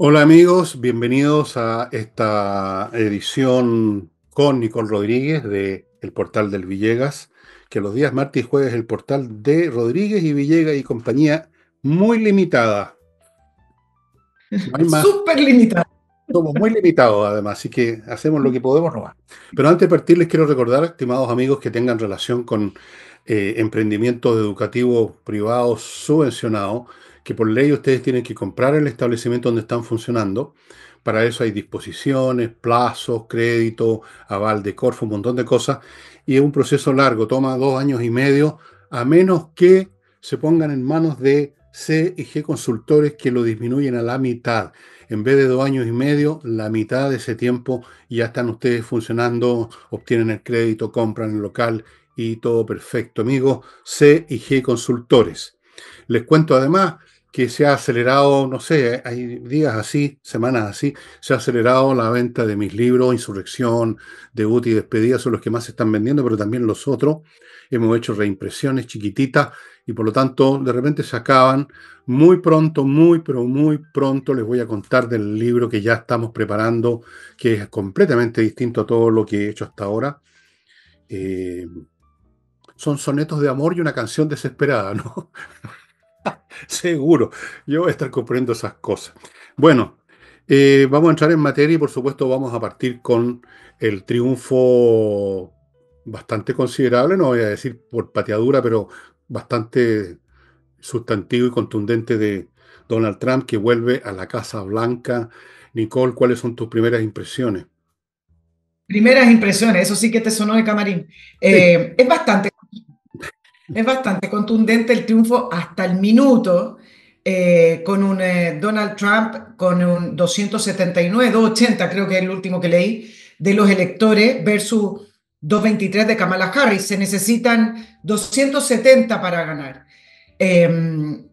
Hola amigos, bienvenidos a esta edición con Nicole Rodríguez de El Portal del Villegas, que los días martes y jueves el portal de Rodríguez y Villegas y compañía muy limitada. super Súper limitada. Somos muy limitados además, así que hacemos lo que podemos robar. Pero antes de partir les quiero recordar, estimados amigos que tengan relación con eh, emprendimientos educativos privados subvencionados, que por ley ustedes tienen que comprar el establecimiento donde están funcionando. Para eso hay disposiciones, plazos, crédito, aval de Corfo, un montón de cosas. Y es un proceso largo, toma dos años y medio, a menos que se pongan en manos de C y G consultores que lo disminuyen a la mitad. En vez de dos años y medio, la mitad de ese tiempo ya están ustedes funcionando, obtienen el crédito, compran el local y todo perfecto, amigos. C y G consultores. Les cuento además que se ha acelerado, no sé, hay días así, semanas así, se ha acelerado la venta de mis libros, Insurrección, Debut y Despedida, son los que más se están vendiendo, pero también los otros. Hemos hecho reimpresiones chiquititas y por lo tanto de repente se acaban. Muy pronto, muy, pero muy pronto les voy a contar del libro que ya estamos preparando, que es completamente distinto a todo lo que he hecho hasta ahora. Eh, son sonetos de amor y una canción desesperada, ¿no? Seguro, yo voy a estar comprendiendo esas cosas. Bueno, eh, vamos a entrar en materia y por supuesto vamos a partir con el triunfo bastante considerable, no voy a decir por pateadura, pero bastante sustantivo y contundente de Donald Trump que vuelve a la Casa Blanca. Nicole, ¿cuáles son tus primeras impresiones? Primeras impresiones, eso sí que te sonó de camarín. Eh, es bastante es bastante contundente el triunfo hasta el minuto, eh, con un eh, Donald Trump con un 279, 280 creo que es el último que leí, de los electores versus 223 de Kamala Harris. Se necesitan 270 para ganar. Em,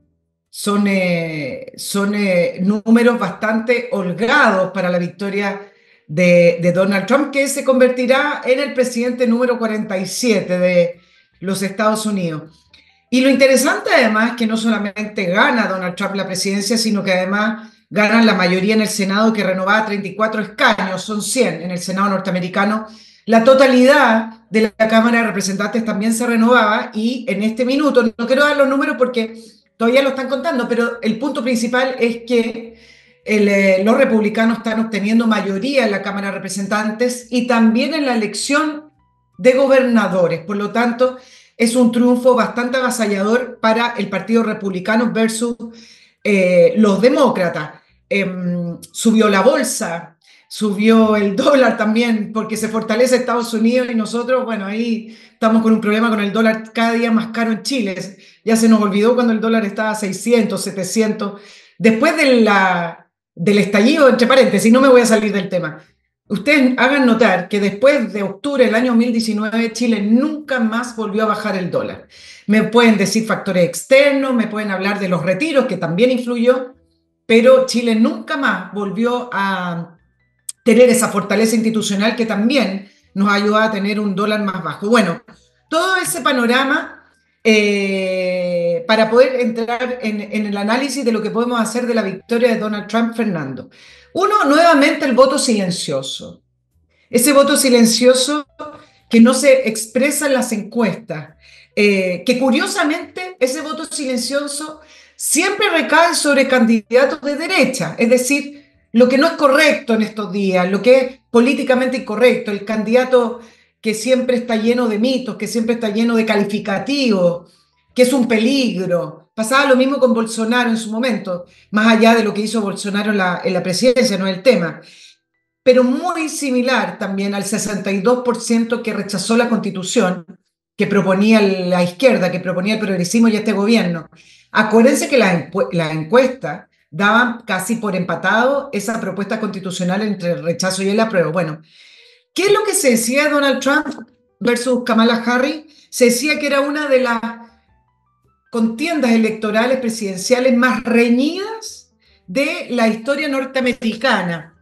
son, eh, son números bastante holgados para la victoria de, de, Donald Trump, que se convertirá en el presidente número 47 de, los Estados Unidos. Y lo interesante además es que no solamente gana Donald Trump la presidencia, sino que además ganan la mayoría en el Senado que renovaba 34 escaños, son 100 en el Senado norteamericano. La totalidad de la Cámara de Representantes también se renovaba y en este minuto, no quiero dar los números porque todavía lo están contando, pero el punto principal es que eh, los republicanos están obteniendo mayoría en la Cámara de Representantes y también en la elección de gobernadores. Por lo tanto, es un triunfo bastante avasallador para el Partido Republicano versus eh, los demócratas. Em, subió la bolsa, subió el dólar también, porque se fortalece Estados Unidos y nosotros, bueno, ahí estamos con un problema con el dólar cada día más caro en Chile. Ya se nos olvidó cuando el dólar estaba a 600, 700. Después de la, del estallido, entre paréntesis, no me voy a salir del tema. Ustedes hagan notar que después de octubre del año 2019, Chile nunca más volvió a bajar el dólar. Me pueden decir factores externos, me pueden hablar de los retiros, que también influyó, pero Chile nunca más volvió a tener esa fortaleza institucional que también nos ayudó a tener un dólar más bajo. Bueno, todo ese panorama eh, eh, para poder entrar en, el análisis de lo que podemos hacer de la victoria de Donald Trump, Fernando. Uno, nuevamente el voto silencioso. Ese voto silencioso que no se expresa en las encuestas, eh, que curiosamente ese voto silencioso siempre recae sobre candidatos de derecha, es decir, lo que no es correcto en estos días, lo que es políticamente incorrecto, el candidato que siempre está lleno de mitos, que siempre está lleno de calificativos, que es un peligro. Pasaba lo mismo con Bolsonaro en su momento, más allá de lo que hizo Bolsonaro en la, presidencia, no es el tema. Pero muy similar también al 62% que rechazó la constitución que proponía la izquierda, que proponía el progresismo y este gobierno. Acuérdense que las la encuesta daban casi por empatado esa propuesta constitucional entre el rechazo y el apruebo. Bueno, ¿qué es lo que se decía Donald Trump versus Kamala Harris? Se decía que era una de las contiendas electorales presidenciales más reñidas de la historia norteamericana.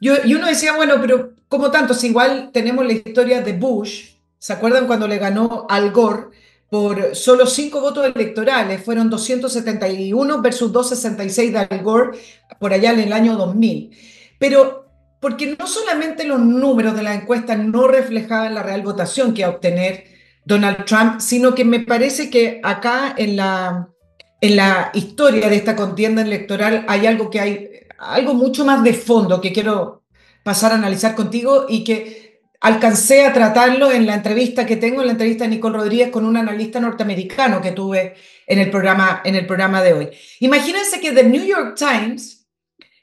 Yo, y uno decía, bueno, pero como tanto, si igual tenemos la historia de Bush, ¿se acuerdan cuando le ganó Al Gore por solo cinco votos electorales? Fueron 271 versus 266 de Al Gore por allá en el año 2000. Pero porque no solamente los números de la encuesta no reflejaban la real votación que a obtener Donald Trump, sino que me parece que acá en la, en la historia de esta contienda electoral hay algo que hay, algo mucho más de fondo que quiero pasar a analizar contigo y que alcancé a tratarlo en la entrevista que tengo, en la entrevista de Nicole Rodríguez con un analista norteamericano que tuve en el programa, en el programa de hoy. Imagínense que The New York Times,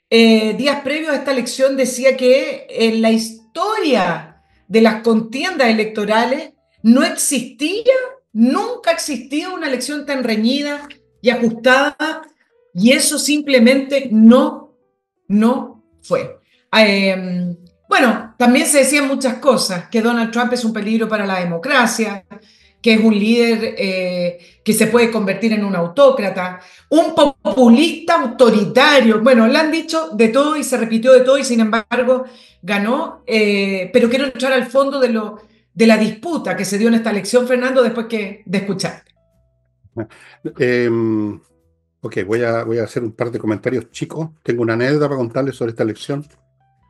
eh, días previos a esta elección, decía que en la historia de las contiendas electorales no existía, nunca existía una elección tan reñida y ajustada y eso simplemente no, no fue. Em, bueno, también se decían muchas cosas, que Donald Trump es un peligro para la democracia, que es un líder eh, que se puede convertir en un autócrata, un populista autoritario. Bueno, le han dicho de todo y se repitió de todo y sin embargo ganó, eh, pero quiero entrar al fondo de lo de la disputa que se dio en esta elección, Fernando, después que de escucharte. Em, ok, voy a, voy a hacer un par de comentarios chicos. Tengo una anécdota para contarles sobre esta elección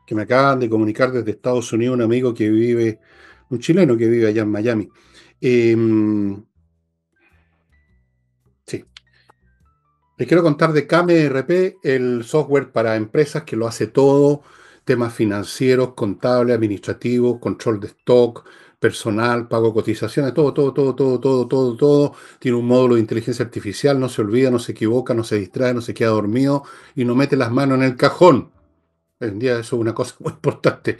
que me acaban de comunicar desde Estados Unidos un amigo que vive, un chileno que vive allá en Miami. Em, sí. Les quiero contar de KMRP, el software para empresas que lo hace todo, temas financieros, contables, administrativos, control de stock, personal, pago cotizaciones, todo, todo, todo, todo, todo, todo, todo. Tiene un módulo de inteligencia artificial, no se olvida, no se equivoca, no se distrae, no se queda dormido y no mete las manos en el cajón. Hoy en día eso es una cosa muy importante.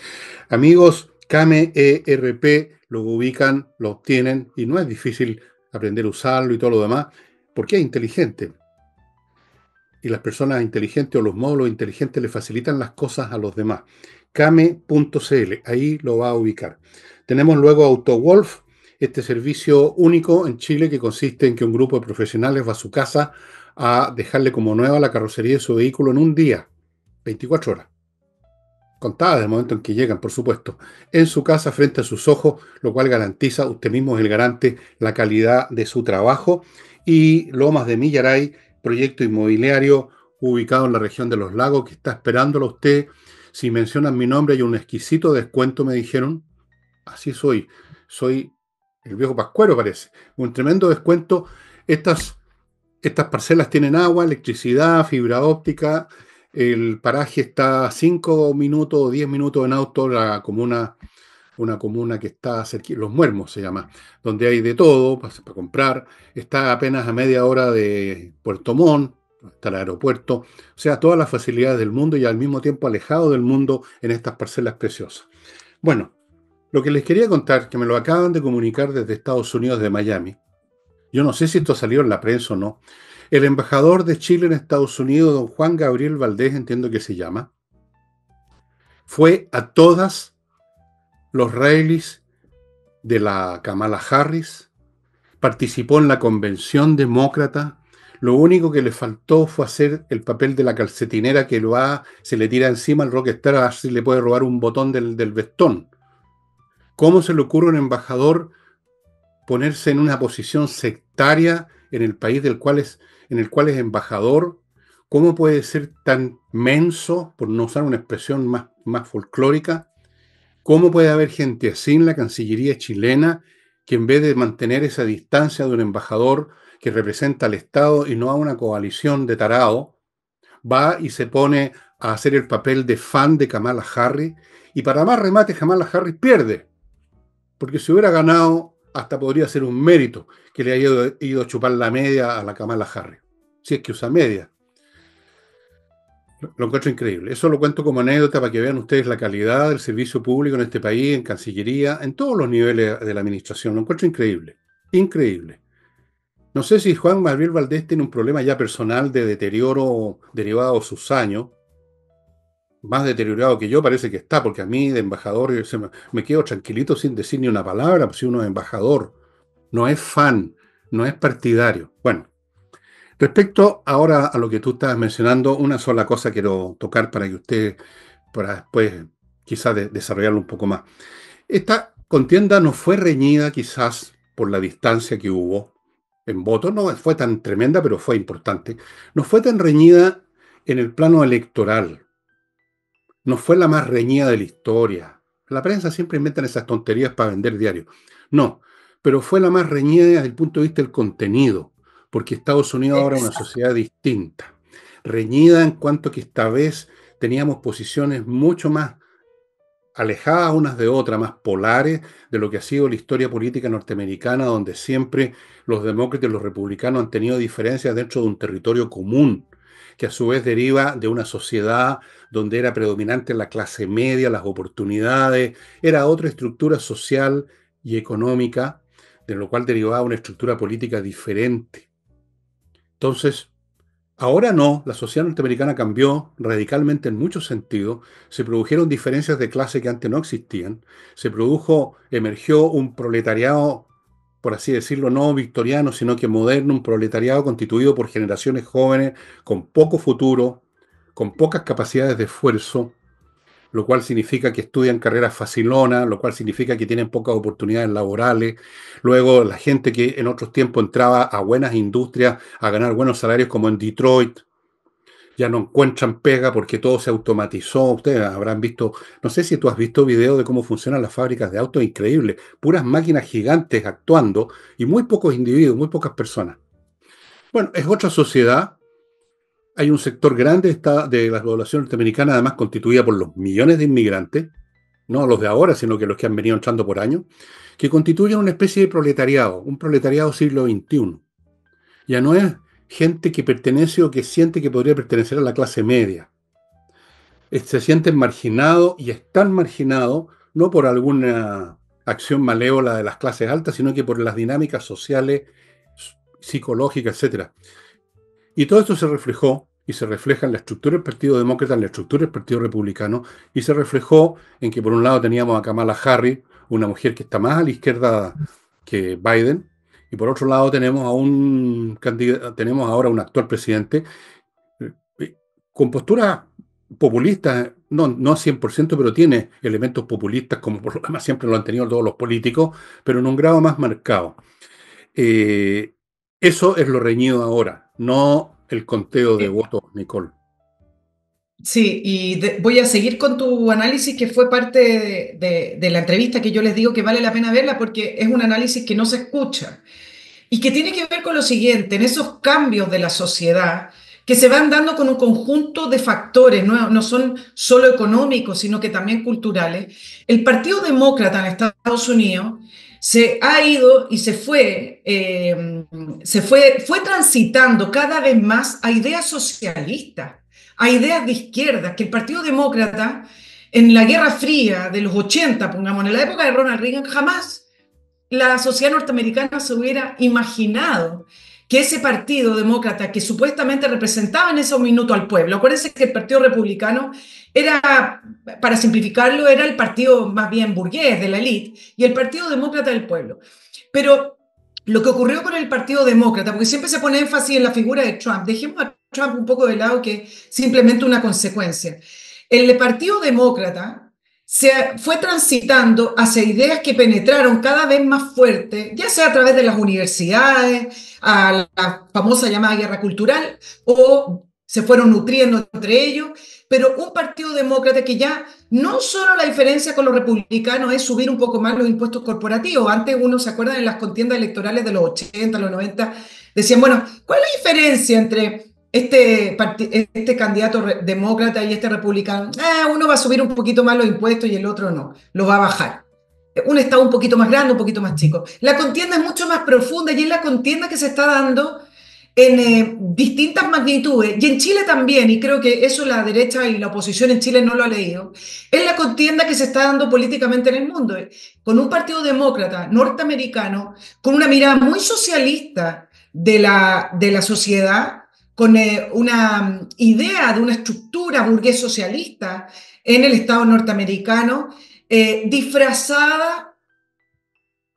Amigos, Kame ERP lo ubican, lo obtienen y no es difícil aprender a usarlo y todo lo demás, porque es inteligente y las personas inteligentes o los módulos inteligentes le facilitan las cosas a los demás. Kame.cl, ahí lo va a ubicar. Tenemos luego AutoWolf, este servicio único en Chile que consiste en que un grupo de profesionales va a su casa a dejarle como nueva la carrocería de su vehículo en un día, 24 horas. Contadas desde el momento en que llegan, por supuesto, en su casa frente a sus ojos, lo cual garantiza, usted mismo es el garante, la calidad de su trabajo. Y Lomas de Millaray proyecto inmobiliario ubicado en la región de Los Lagos que está esperándolo usted. Si mencionan mi nombre hay un exquisito descuento, me dijeron. Así soy. Soy el viejo Pascuero, parece. Un tremendo descuento. Estas, estas parcelas tienen agua, electricidad, fibra óptica. El paraje está a 5 minutos o 10 minutos en auto, la comuna una comuna que está cerca, Los Muermos se llama, donde hay de todo para, comprar. Está apenas a media hora de Puerto Montt, hasta el aeropuerto. O sea, todas las facilidades del mundo y al mismo tiempo alejado del mundo en estas parcelas preciosas. Bueno, lo que les quería contar, que me lo acaban de comunicar desde Estados Unidos, de Miami. Yo no sé si esto salió en la prensa o no. El embajador de Chile en Estados Unidos, don Juan Gabriel Valdés, entiendo que se llama, fue a todas los Reylis de la Kamala Harris, participó en la convención demócrata. Lo único que le faltó fue hacer el papel de la calcetinera que lo ha, se le tira encima al rockstar a si le puede robar un botón del, vestón. ¿Cómo se le ocurre a un embajador ponerse en una posición sectaria en el país del cual es, en el cual es embajador? ¿Cómo puede ser tan menso, por no usar una expresión más, más folclórica, ¿Cómo puede haber gente así en la Cancillería chilena que en vez de mantener esa distancia de un embajador que representa al Estado y no a una coalición de tarao, va y se pone a hacer el papel de fan de Kamala Harris y para más remate Kamala Harris pierde? Porque si hubiera ganado, hasta podría ser un mérito que le haya ido, a chupar la media a la Kamala Harris, si es que usa media. Lo encuentro increíble. Eso lo cuento como anécdota para que vean ustedes la calidad del servicio público en este país, en Cancillería, en todos los niveles de la administración. Lo encuentro increíble. Increíble. No sé si Juan Gabriel Valdés tiene un problema ya personal de deterioro derivado de sus años. Más deteriorado que yo parece que está, porque a mí de embajador me, quedo tranquilito sin decir ni una palabra, pues si uno es embajador. No es fan, no es partidario. Bueno, Respecto ahora a lo que tú estabas mencionando, una sola cosa quiero tocar para que usted para después quizás desarrollarlo un poco más. Esta contienda no fue reñida quizás por la distancia que hubo en votos, no fue tan tremenda, pero fue importante. No fue tan reñida en el plano electoral. No fue la más reñida de la historia. La prensa siempre inventan esas tonterías para vender diarios. No, pero fue la más reñida desde el punto de vista del contenido porque Estados Unidos ahora es una sociedad distinta, reñida en cuanto que esta vez teníamos posiciones mucho más alejadas unas de otras, más polares de lo que ha sido la historia política norteamericana, donde siempre los demócratas y los republicanos han tenido diferencias dentro de un territorio común, que a su vez deriva de una sociedad donde era predominante la clase media, las oportunidades, era otra estructura social y económica, de lo cual derivaba una estructura política diferente. Entonces, ahora no, la sociedad norteamericana cambió radicalmente en muchos sentidos, se produjeron diferencias de clase que antes no existían, se produjo, emergió un proletariado, por así decirlo, no victoriano, sino que moderno, un proletariado constituido por generaciones jóvenes con poco futuro, con pocas capacidades de esfuerzo, lo cual significa que estudian carreras facilonas, lo cual significa que tienen pocas oportunidades laborales. Luego, la gente que en otros tiempos entraba a buenas industrias a ganar buenos salarios, como en Detroit, ya no encuentran pega porque todo se automatizó. Ustedes habrán visto, no sé si tú has visto videos de cómo funcionan las fábricas de autos, increíble puras máquinas gigantes actuando y muy pocos individuos, muy pocas personas. Bueno, es otra sociedad, hay un sector grande de la población norteamericana, además constituida por los millones de inmigrantes, no los de ahora, sino que los que han venido entrando por años, que constituyen una especie de proletariado, un proletariado siglo XXI. Ya no es gente que pertenece o que siente que podría pertenecer a la clase media. Se sienten marginados y están marginados no por alguna acción malévola de las clases altas, sino que por las dinámicas sociales, psicológicas, etcétera. Y todo esto se reflejó y se refleja en la estructura del Partido Demócrata, en la estructura del Partido Republicano, y se reflejó en que por un lado teníamos a Kamala Harris, una mujer que está más a la izquierda que Biden, y por otro lado tenemos a un tenemos ahora un actual presidente eh, con postura populista, no, no 100%, pero tiene elementos populistas, como por lo demás siempre lo han tenido todos los políticos, pero en un grado más marcado. Eh, eso es lo reñido ahora no el conteo de votos, Nicole. Sí, y voy a seguir con tu análisis que fue parte de, la entrevista que yo les digo que vale la pena verla porque es un análisis que no se escucha y que tiene que ver con lo siguiente, en esos cambios de la sociedad que se van dando con un conjunto de factores, no, son solo económicos, sino que también culturales. El Partido Demócrata en Estados Unidos se ha ido y se fue eh, se fue, fue transitando cada vez más a ideas socialistas, a ideas de izquierda, que el Partido Demócrata en la Guerra Fría de los 80, pongamos, en la época de Ronald Reagan, jamás la sociedad norteamericana se hubiera imaginado que ese partido demócrata que supuestamente representaba en ese minuto al pueblo, acuérdense que el Partido Republicano era, para simplificarlo, era el partido más bien burgués de la élite y el Partido Demócrata del Pueblo. Pero lo que ocurrió con el Partido Demócrata, porque siempre se pone énfasis en la figura de Trump, dejemos a Trump un poco de lado que es simplemente una consecuencia. El Partido Demócrata se fue transitando hacia ideas que penetraron cada vez más fuerte, ya sea a través de las universidades, a la famosa llamada guerra cultural, o se fueron nutriendo entre ellos pero un partido demócrata que ya no solo la diferencia con los republicanos es subir un poco más los impuestos corporativos, antes uno se acuerda en las contiendas electorales de los 80, los 90, decían, bueno, ¿cuál es la diferencia entre este, este candidato demócrata y este republicano? Ah, uno va a subir un poquito más los impuestos y el otro no, lo va a bajar. Un estado un poquito más grande, un poquito más chico. La contienda es mucho más profunda y es la contienda que se está dando en eh, distintas magnitudes, y en Chile también, y creo que eso la derecha y la oposición en Chile no lo ha leído, es la contienda que se está dando políticamente en el mundo, con un partido demócrata norteamericano, con una mirada muy socialista de la, de la sociedad, con eh, una mm, idea de una estructura burgués socialista en el Estado norteamericano, eh, disfrazada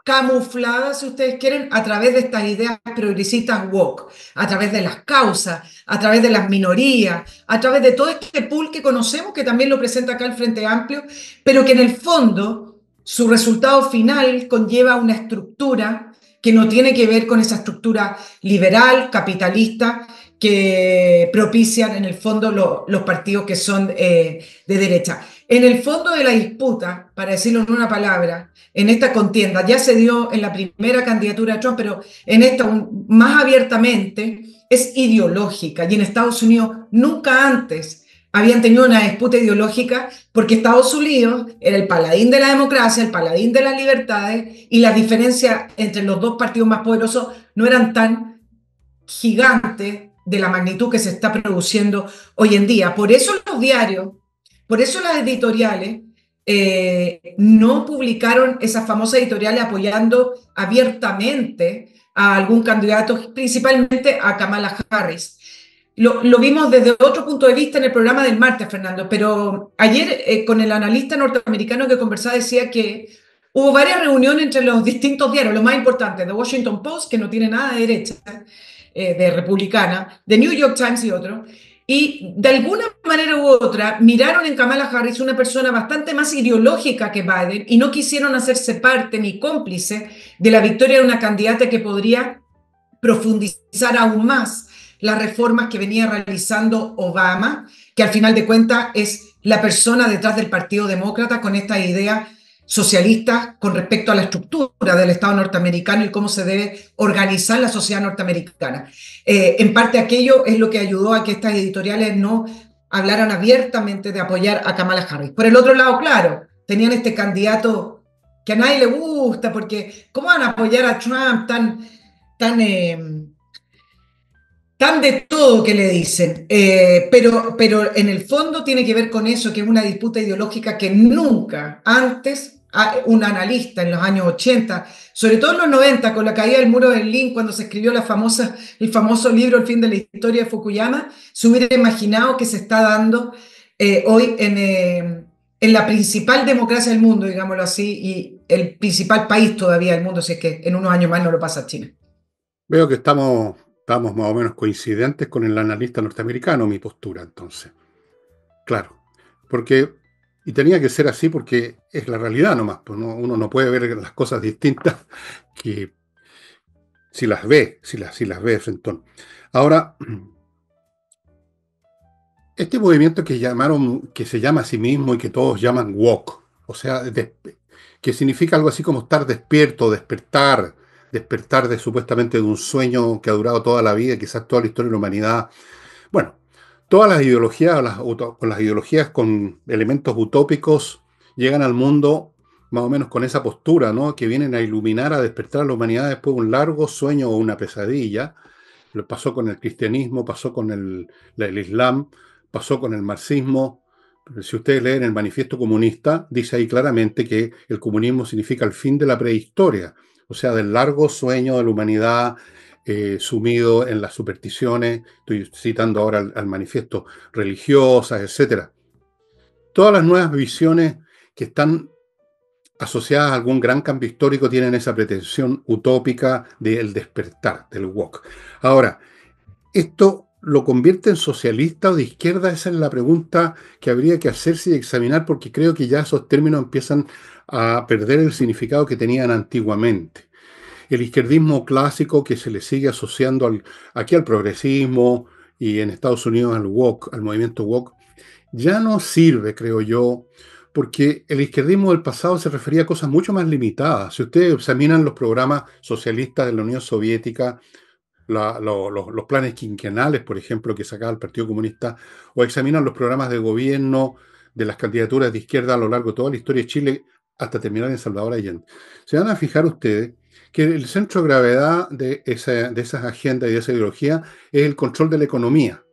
camuflada, si ustedes quieren, a través de estas ideas progresistas woke, a través de las causas, a través de las minorías, a través de todo este pool que conocemos, que también lo presenta acá el Frente Amplio, pero que en el fondo su resultado final conlleva una estructura que no tiene que ver con esa estructura liberal, capitalista, que propician en el fondo los partidos que son eh, de derecha. En el fondo de la disputa, para decirlo en una palabra, en esta contienda, ya se dio en la primera candidatura de Trump, pero en esta más abiertamente, es ideológica. Y en Estados Unidos nunca antes habían tenido una disputa ideológica porque Estados Unidos era el paladín de la democracia, el paladín de las libertades y las diferencias entre los dos partidos más poderosos no eran tan gigantes de la magnitud que se está produciendo hoy en día. Por eso los diarios por eso las editoriales eh, no publicaron esas famosas editoriales apoyando abiertamente a algún candidato, principalmente a Kamala Harris. Lo, vimos desde otro punto de vista en el programa del martes, Fernando, pero ayer eh, con el analista norteamericano que conversaba decía que hubo varias reuniones entre los distintos diarios, lo más importante, The Washington Post, que no tiene nada de derecha, eh, de republicana, The New York Times y otro. Y de alguna manera u otra miraron en Kamala Harris una persona bastante más ideológica que Biden y no quisieron hacerse parte ni cómplice de la victoria de una candidata que podría profundizar aún más las reformas que venía realizando Obama, que al final de cuentas es la persona detrás del Partido Demócrata con esta idea socialistas con respecto a la estructura del Estado norteamericano y cómo se debe organizar la sociedad norteamericana. Eh, en parte aquello es lo que ayudó a que estas editoriales no hablaran abiertamente de apoyar a Kamala Harris. Por el otro lado, claro, tenían este candidato que a nadie le gusta, porque ¿cómo van a apoyar a Trump tan, tan, em, tan de todo que le dicen? Eh, pero, pero en el fondo tiene que ver con eso, que es una disputa ideológica que nunca antes un analista en los años 80, sobre todo en los 90, con la caída del muro de Berlín, cuando se escribió el famoso libro El fin de la historia de Fukuyama, se hubiera imaginado que se está dando eh, hoy eh, en, la principal democracia del mundo, digámoslo así, y el principal país todavía del mundo, si es que en unos años más no lo pasa China. Veo que estamos más o menos coincidentes con el analista norteamericano, mi postura entonces. Claro, porque y tenía que ser así porque es la realidad nomás. Pues, uno no puede ver las cosas distintas que si las ve, si las, si las ve de Ahora, este movimiento que llamaron, que se llama a sí mismo y que todos llaman walk, o sea, que significa algo así como estar despierto, despertar, despertar de supuestamente de un sueño que ha durado toda la vida, quizás toda la historia de la humanidad. Bueno, Todas las ideologías las, ideologías con elementos utópicos llegan al mundo más o menos con esa postura, ¿no? Que vienen a iluminar, a despertar a la humanidad después de un largo sueño o una pesadilla. Lo pasó con el cristianismo, pasó con el, el, islam, pasó con el marxismo. Si ustedes leen el manifiesto comunista, dice ahí claramente que el comunismo significa el fin de la prehistoria, o sea, del largo sueño de la humanidad eh, sumido en las supersticiones, estoy citando ahora al, manifiesto, religiosas, etc. Todas las nuevas visiones que están asociadas a algún gran cambio histórico tienen esa pretensión utópica del despertar, del walk. Ahora, ¿esto lo convierte en socialista o de izquierda? Esa es la pregunta que habría que hacerse y examinar porque creo que ya esos términos empiezan a perder el significado que tenían antiguamente el izquierdismo clásico que se le sigue asociando al, aquí al progresismo y en Estados Unidos al WOC, al movimiento WOC, ya no sirve, creo yo, porque el izquierdismo del pasado se refería a cosas mucho más limitadas. Si ustedes examinan los programas socialistas de la Unión Soviética, los planes quinquenales, por ejemplo, que sacaba el Partido Comunista, o examinan los programas de gobierno de las candidaturas de izquierda a lo largo de toda la historia de Chile, hasta terminar en Salvador Allende. Se van a fijar ustedes que el centro de gravedad de, esa, de esas agendas y de esa ideología es el control de la economía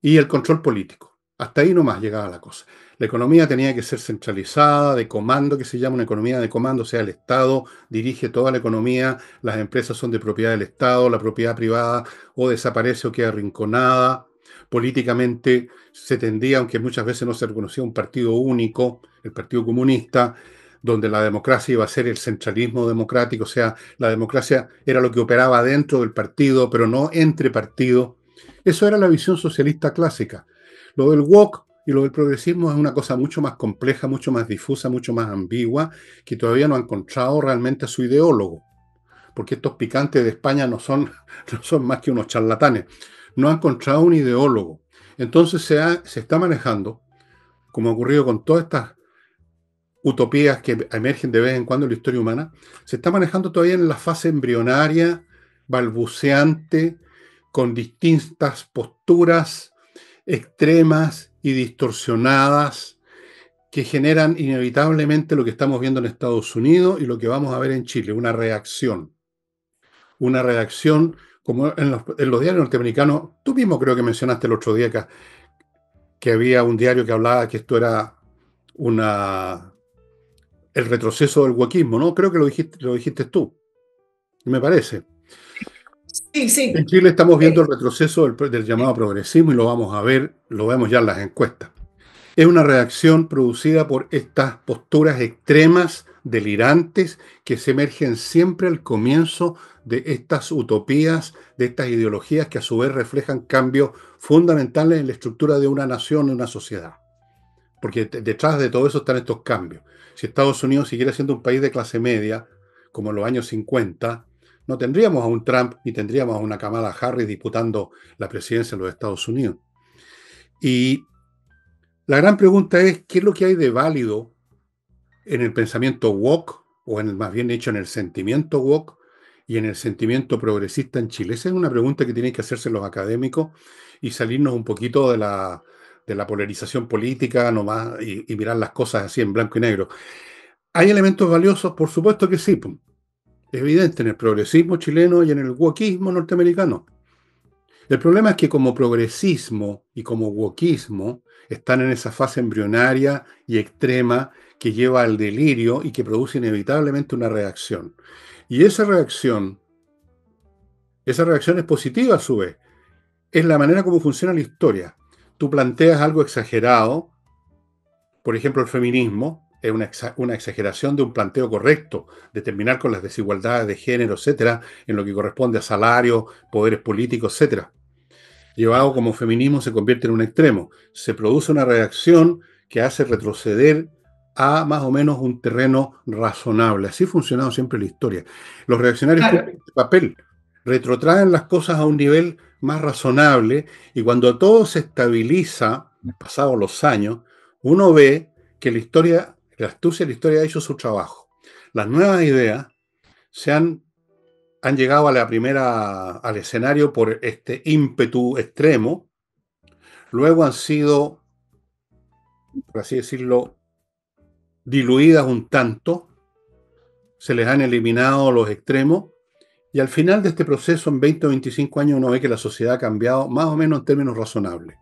y el control político. Hasta ahí nomás llegaba la cosa. La economía tenía que ser centralizada, de comando, que se llama una economía de comando, o sea, el Estado dirige toda la economía, las empresas son de propiedad del Estado, la propiedad privada o desaparece o queda arrinconada. Políticamente se tendía, aunque muchas veces no se reconocía un partido único, el Partido Comunista, donde la democracia iba a ser el centralismo democrático, o sea, la democracia era lo que operaba dentro del partido, pero no entre partidos. Eso era la visión socialista clásica. Lo del WOC y lo del progresismo es una cosa mucho más compleja, mucho más difusa, mucho más ambigua, que todavía no ha encontrado realmente a su ideólogo. Porque estos picantes de España no son, son más que unos charlatanes. No han encontrado un ideólogo. Entonces se, se está manejando, como ha ocurrido con todas estas utopías que emergen de vez en cuando en la historia humana, se está manejando todavía en la fase embrionaria, balbuceante, con distintas posturas extremas y distorsionadas que generan inevitablemente lo que estamos viendo en Estados Unidos y lo que vamos a ver en Chile, una reacción. Una reacción como en los, diarios norteamericanos, tú mismo creo que mencionaste el otro día que había un diario que hablaba que esto era una el retroceso del huequismo, ¿no? Creo que lo dijiste, lo dijiste tú, me parece. Sí, sí. En Chile estamos viendo el eh. retroceso del, del llamado progresismo y lo vamos a ver, lo vemos ya en las encuestas. Es una reacción producida por estas posturas extremas, delirantes, que se emergen siempre al comienzo de estas utopías, de estas ideologías que a su vez reflejan cambios fundamentales en la estructura de una nación, de una sociedad. Porque detrás de todo eso están estos cambios. Si Estados Unidos siguiera siendo un país de clase media, como en los años 50, no tendríamos a un Trump ni tendríamos a una Kamala Harris disputando la presidencia en los Estados Unidos. Y la gran pregunta es, ¿qué es lo que hay de válido en el pensamiento woke, o en más bien dicho, en el sentimiento woke, y en el sentimiento progresista en Chile? Esa es una pregunta que tienen que hacerse los académicos y salirnos un poquito de la, de la polarización política nomás y, y, mirar las cosas así en blanco y negro. ¿Hay elementos valiosos? Por supuesto que sí. Evidente en el progresismo chileno y en el wokismo norteamericano. El problema es que como progresismo y como wokismo están en esa fase embrionaria y extrema que lleva al delirio y que produce inevitablemente una reacción. Y esa reacción, esa reacción es positiva a su vez. Es la manera como funciona la historia tú planteas algo exagerado, por ejemplo, el feminismo es una, exageración de un planteo correcto, determinar con las desigualdades de género, etcétera, en lo que corresponde a salarios, poderes políticos, etcétera. Llevado como feminismo se convierte en un extremo. Se produce una reacción que hace retroceder a más o menos un terreno razonable. Así ha funcionado siempre la historia. Los reaccionarios tienen este papel, retrotraen las cosas a un nivel más razonable y cuando todo se estabiliza, pasados los años, uno ve que la historia, la astucia de la historia ha hecho su trabajo. Las nuevas ideas se han, han llegado a la primera, al escenario por este ímpetu extremo, luego han sido, por así decirlo, diluidas un tanto, se les han eliminado los extremos y al final de este proceso, en 20 o 25 años, uno ve que la sociedad ha cambiado más o menos en términos razonables.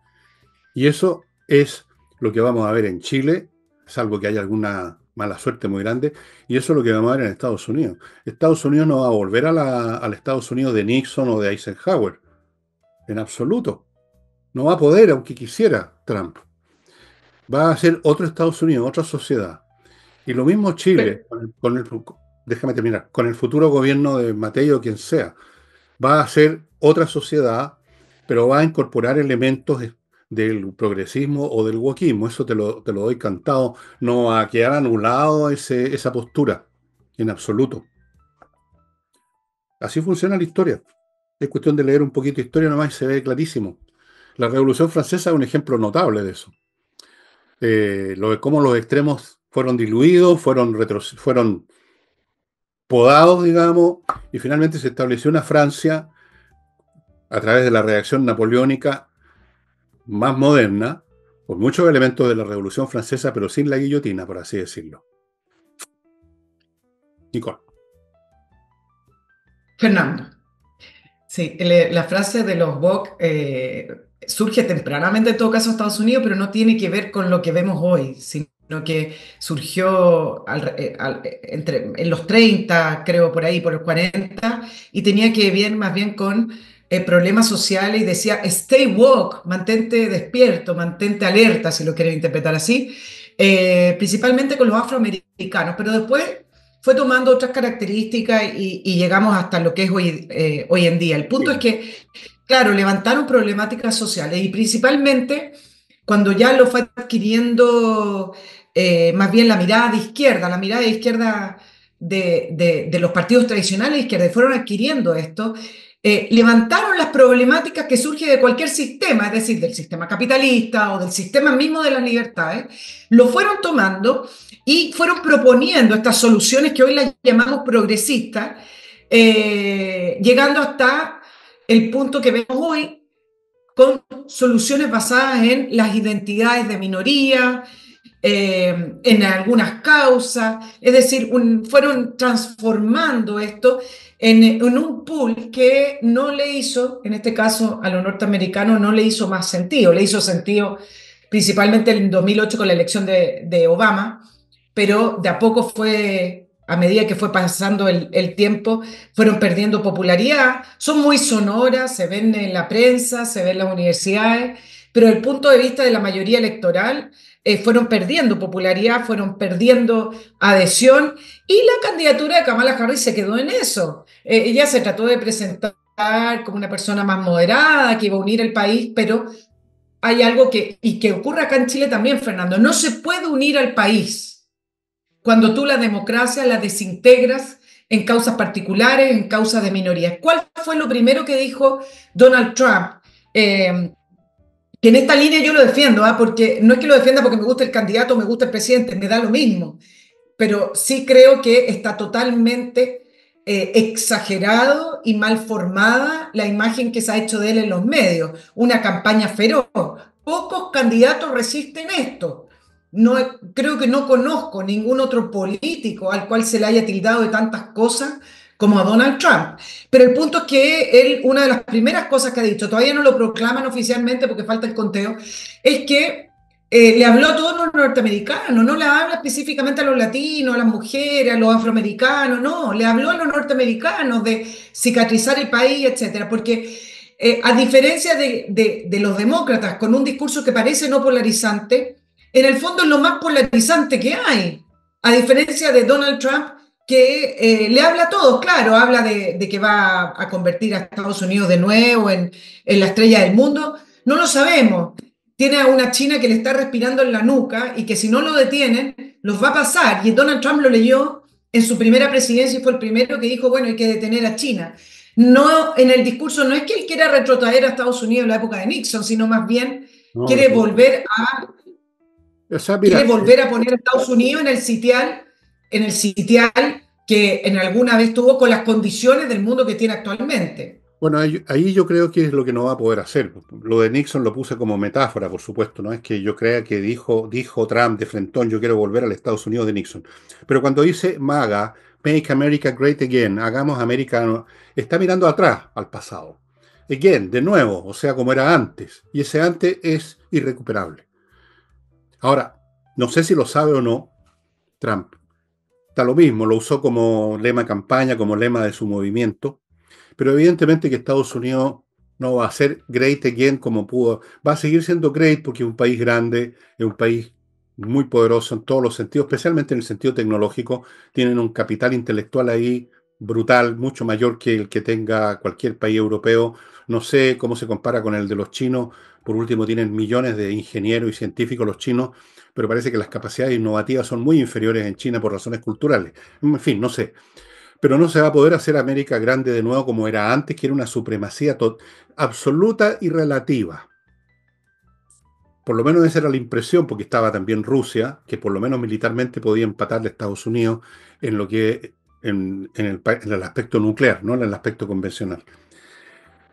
Y eso es lo que vamos a ver en Chile, salvo que haya alguna mala suerte muy grande, y eso es lo que vamos a ver en Estados Unidos. Estados Unidos no va a volver al Estados Unidos de Nixon o de Eisenhower, en absoluto. No va a poder, aunque quisiera, Trump. Va a ser otro Estados Unidos, otra sociedad. Y lo mismo Chile, con, el, déjame terminar, con el futuro gobierno de Mateo o quien sea, va a ser otra sociedad, pero va a incorporar elementos del progresismo o del wokismo. Eso te lo, te lo doy cantado. No va a quedar anulado ese, esa postura, en absoluto. Así funciona la historia. Es cuestión de leer un poquito de historia nomás y se ve clarísimo. La Revolución Francesa es un ejemplo notable de eso. Eh, lo de cómo los extremos fueron diluidos, fueron, fueron podados, digamos, y finalmente se estableció una Francia a través de la reacción napoleónica más moderna, con muchos elementos de la Revolución Francesa, pero sin la guillotina, por así decirlo. Nicole. Fernando. Sí, la frase de los Bock eh, surge tempranamente en todo caso en Estados Unidos, pero no tiene que ver con lo que vemos hoy, que surgió eh, eh, entre, en los 30, creo por ahí, por los 40, y tenía que ver más bien con eh, problemas sociales y decía, stay woke, mantente despierto, mantente alerta, si lo quieren interpretar así, principalmente con los afroamericanos, pero después fue tomando otras características y, llegamos hasta lo que es hoy, hoy en día. El punto es que, claro, levantaron problemáticas sociales y principalmente cuando ya lo fue adquiriendo eh, más bien la mirada de izquierda, la mirada de izquierda de, de, los partidos tradicionales de izquierda, fueron adquiriendo esto, eh, levantaron las problemáticas que surgen de cualquier sistema, es decir, del sistema capitalista o del sistema mismo de las libertades, lo fueron tomando y fueron proponiendo estas soluciones que hoy las llamamos progresistas, eh, llegando hasta el punto que vemos hoy con soluciones basadas en las identidades de minoría, eh, en algunas causas, es decir, fueron transformando esto en, un pool que no le hizo, en este caso a los norteamericanos, no le hizo más sentido, le hizo sentido principalmente en 2008 con la elección de, Obama, pero de a poco fue a medida que fue pasando el, el, tiempo, fueron perdiendo popularidad, son muy sonoras, se ven en la prensa, se ven en las universidades, pero el punto de vista de la mayoría electoral eh, fueron perdiendo popularidad, fueron perdiendo adhesión y la candidatura de Kamala Harris se quedó en eso. Eh, ella se trató de presentar como una persona más moderada, que iba a unir el país, pero hay algo que, y que ocurre acá en Chile también, Fernando, no se puede unir al país cuando tú la democracia la desintegras en causas particulares, en causas de minorías. ¿Cuál fue lo primero que dijo Donald Trump? Eh, que en esta línea yo lo defiendo, ¿ah? porque no es que lo defienda porque me gusta el candidato, me gusta el presidente, me da lo mismo, pero sí creo que está totalmente eh, exagerado y mal formada la imagen que se ha hecho de él en los medios, una campaña feroz. Pocos candidatos resisten esto. No, creo que no conozco ningún otro político al cual se le haya tildado de tantas cosas como a Donald Trump. Pero el punto es que él, una de las primeras cosas que ha dicho, todavía no lo proclaman oficialmente porque falta el conteo, es que eh, le habló a todos los norteamericanos, no le habla específicamente a los latinos, a las mujeres, a los afroamericanos, no, le habló a los norteamericanos de cicatrizar el país, etcétera, porque eh, a diferencia de, de, los demócratas, con un discurso que parece no polarizante, en el fondo es lo más polarizante que hay, a diferencia de Donald Trump, que eh, le habla a todos, claro, habla de, que va a convertir a Estados Unidos de nuevo en, la estrella del mundo, no lo sabemos. Tiene a una China que le está respirando en la nuca y que si no lo detienen, los va a pasar. Y Donald Trump lo leyó en su primera presidencia y fue el primero que dijo, bueno, hay que detener a China. No, en el discurso no es que él quiera retrotraer a Estados Unidos en la época de Nixon, sino más bien quiere volver a... quiere volver a poner a Estados Unidos en el sitial en el sitial que en alguna vez tuvo con las condiciones del mundo que tiene actualmente. Bueno, ahí yo creo que es lo que no va a poder hacer. Lo de Nixon lo puse como metáfora, por supuesto, no es que yo crea que dijo, dijo Trump de frentón, yo quiero volver al Estados Unidos de Nixon. Pero cuando dice MAGA, Make America Great Again, hagamos América, está mirando atrás al pasado. Again, de nuevo, o sea, como era antes. Y ese antes es irrecuperable. Ahora, no sé si lo sabe o no Trump, lo mismo, lo usó como lema campaña, como lema de su movimiento, pero evidentemente que Estados Unidos no va a ser great again como pudo, va a seguir siendo great porque es un país grande, es un país muy poderoso en todos los sentidos, especialmente en el sentido tecnológico, tienen un capital intelectual ahí brutal, mucho mayor que el que tenga cualquier país europeo no sé cómo se compara con el de los chinos. Por último, tienen millones de ingenieros y científicos los chinos, pero parece que las capacidades innovativas son muy inferiores en China por razones culturales. En fin, no sé. Pero no se va a poder hacer América grande de nuevo como era antes, que era una supremacía absoluta y relativa. Por lo menos esa era la impresión, porque estaba también Rusia, que por lo menos militarmente podía empatarle a Estados Unidos en lo que en, el, el aspecto nuclear, no en el aspecto convencional.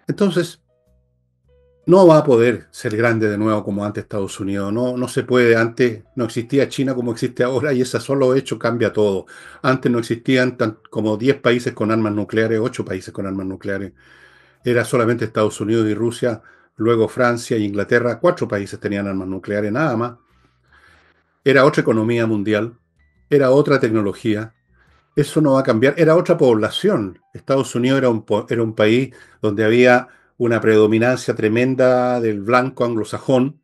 Entonces, no va a poder ser grande de nuevo como antes Estados Unidos. No, no se puede. Antes no existía China como existe ahora y ese solo hecho cambia todo. Antes no existían tan, como 10 países con armas nucleares, 8 países con armas nucleares. Era solamente Estados Unidos y Rusia, luego Francia e Inglaterra. Cuatro países tenían armas nucleares nada más. Era otra economía mundial, era otra tecnología, eso no va a cambiar. Era otra población. Estados Unidos era un, era un país donde había una predominancia tremenda del blanco anglosajón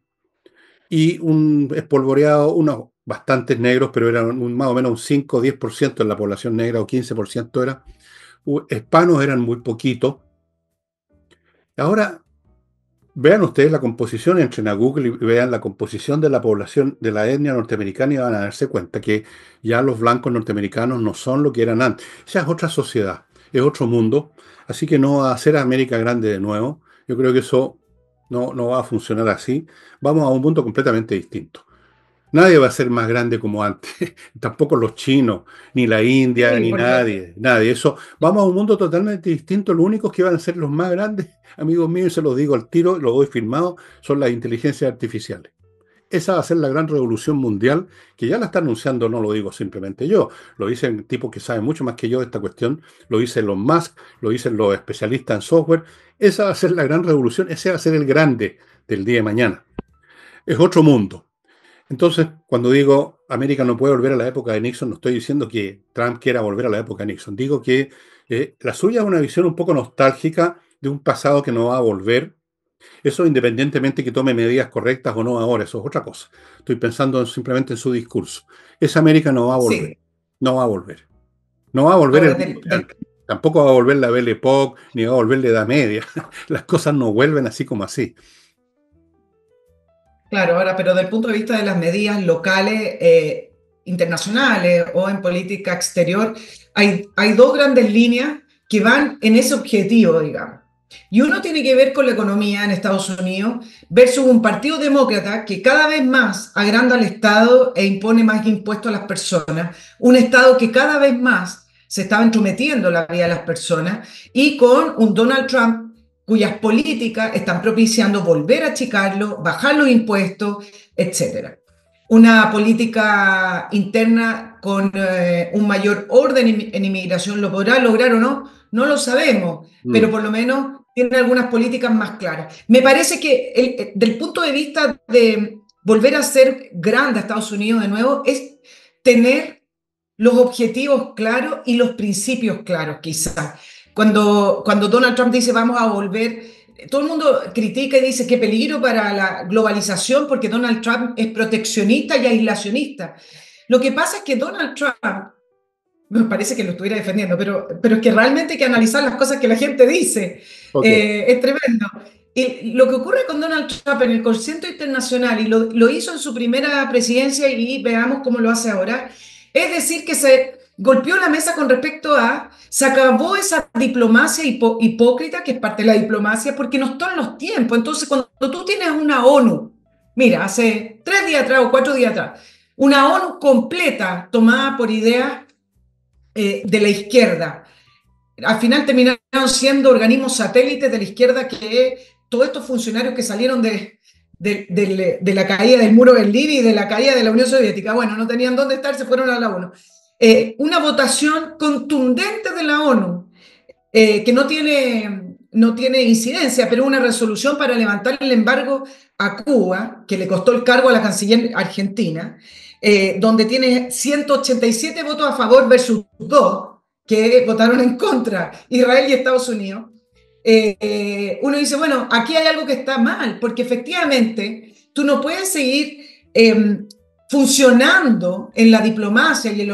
y un espolvoreado, unos bastantes negros, pero eran más o menos un 5 o 10% en la población negra o 15% era. Hispanos eran muy poquitos. Ahora Vean ustedes la composición, entren a Google y vean la composición de la población de la etnia norteamericana y van a darse cuenta que ya los blancos norteamericanos no son lo que eran antes. Ya es otra sociedad, es otro mundo. Así que no va a ser América grande de nuevo. Yo creo que eso no, no va a funcionar así. Vamos a un mundo completamente distinto. Nadie va a ser más grande como antes, tampoco los chinos, ni la India, ni nadie, nadie. Eso, vamos a un mundo totalmente distinto. Los únicos que van a ser los más grandes, amigos míos, se los digo al tiro, lo doy firmado, son las inteligencias artificiales. Esa va a ser la gran revolución mundial que ya la está anunciando, no lo digo simplemente yo, lo dicen tipos que saben mucho más que yo de esta cuestión, lo dicen los Musk, lo dicen los especialistas en software. Esa va a ser la gran revolución, ese va a ser el grande del día de mañana. Es otro mundo, entonces, cuando digo América no puede volver a la época de Nixon, no estoy diciendo que Trump quiera volver a la época de Nixon. Digo que eh, la suya es una visión un poco nostálgica de un pasado que no va a volver. Eso independientemente que tome medidas correctas o no ahora, eso es otra cosa. Estoy pensando simplemente en su discurso. Esa América no va a volver. No va a volver. No va a volver. tampoco va a volver la Belle Époque, ni va a volver la Edad Media. Las cosas no vuelven así como así. Claro, ahora, pero desde el punto de vista de las medidas locales, eh, internacionales o en política exterior, hay, dos grandes líneas que van en ese objetivo, digamos. Y uno tiene que ver con la economía en Estados Unidos versus un partido demócrata que cada vez más agranda al Estado e impone más impuestos a las personas, un Estado que cada vez más se está entrometiendo la vida de las personas y con un Donald Trump cuyas políticas están propiciando volver a achicarlo, bajar los impuestos, etc. Una política interna con eh, un mayor orden en inmigración, ¿lo podrá lograr o no? No lo sabemos, mm. pero por lo menos tiene algunas políticas más claras. Me parece que el, eh, del punto de vista de volver a ser grande Estados Unidos de nuevo es tener los objetivos claros y los principios claros, quizás. Cuando, cuando Donald Trump dice vamos a volver todo el mundo critica y dice qué peligro para la globalización porque Donald Trump es proteccionista y aislacionista. Lo que pasa es que Donald Trump, me parece que lo estuviera defendiendo, pero, pero es que realmente hay que analizar las cosas que la gente dice. Eh, es tremendo. Y lo que ocurre con Donald Trump en el concierto internacional, y lo, lo hizo en su primera presidencia y veamos cómo lo hace ahora, es decir que se golpeó la mesa con respecto a, se acabó esa diplomacia hipócrita que es parte de la diplomacia porque no están los tiempos. Entonces, cuando tú tienes una ONU, mira, hace tres días atrás o cuatro días atrás, una ONU completa tomada por ideas eh, de la izquierda, al final terminaron siendo organismos satélites de la izquierda que todos estos funcionarios que salieron de, de, la caída del muro del Libia y de la caída de la Unión Soviética. Bueno, no tenían dónde estar, se fueron a la ONU. Eh, una votación contundente de la ONU, eh, que no tiene, no tiene incidencia, pero una resolución para levantar el embargo a Cuba, que le costó el cargo a la canciller argentina, eh, donde tiene 187 votos a favor versus dos que votaron en contra, Israel y Estados Unidos. uno dice, bueno, aquí hay algo que está mal, porque efectivamente tú no puedes seguir em, funcionando en la diplomacia y en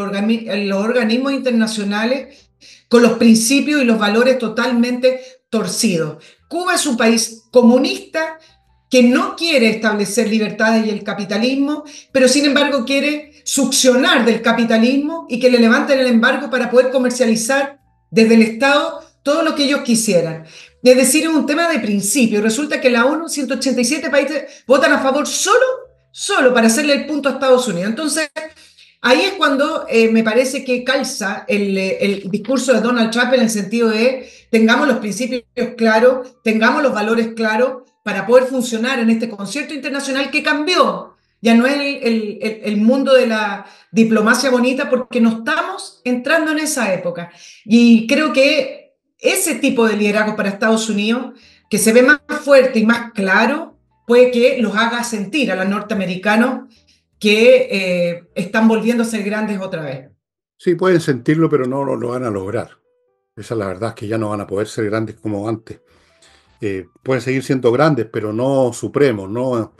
los, organismos internacionales con los principios y los valores totalmente torcidos. Cuba es un país comunista que no quiere establecer libertades y el capitalismo, pero sin embargo quiere succionar del capitalismo y que le levanten el embargo para poder comercializar desde el Estado todo lo que ellos quisieran. Es decir, es un tema de principio. Resulta que la ONU, 187 países votan a favor solo solo para hacerle el punto a Estados Unidos. Entonces, ahí es cuando eh, me parece que calza eh, el, discurso de Donald Trump en el sentido de tengamos los principios claros, tengamos los valores claros para poder funcionar en este concierto internacional que cambió. Ya no es el, el mundo de la diplomacia bonita porque no estamos entrando en esa época. Y creo que ese tipo de liderazgo para Estados Unidos, que se ve más fuerte y más claro, puede que los haga sentir a los norteamericanos que volviendo eh, están ser grandes otra vez. Sí, pueden sentirlo, pero no lo, van a lograr. Esa es la verdad, que ya no van a poder ser grandes como antes. Eh, pueden seguir siendo grandes, pero no supremos, no,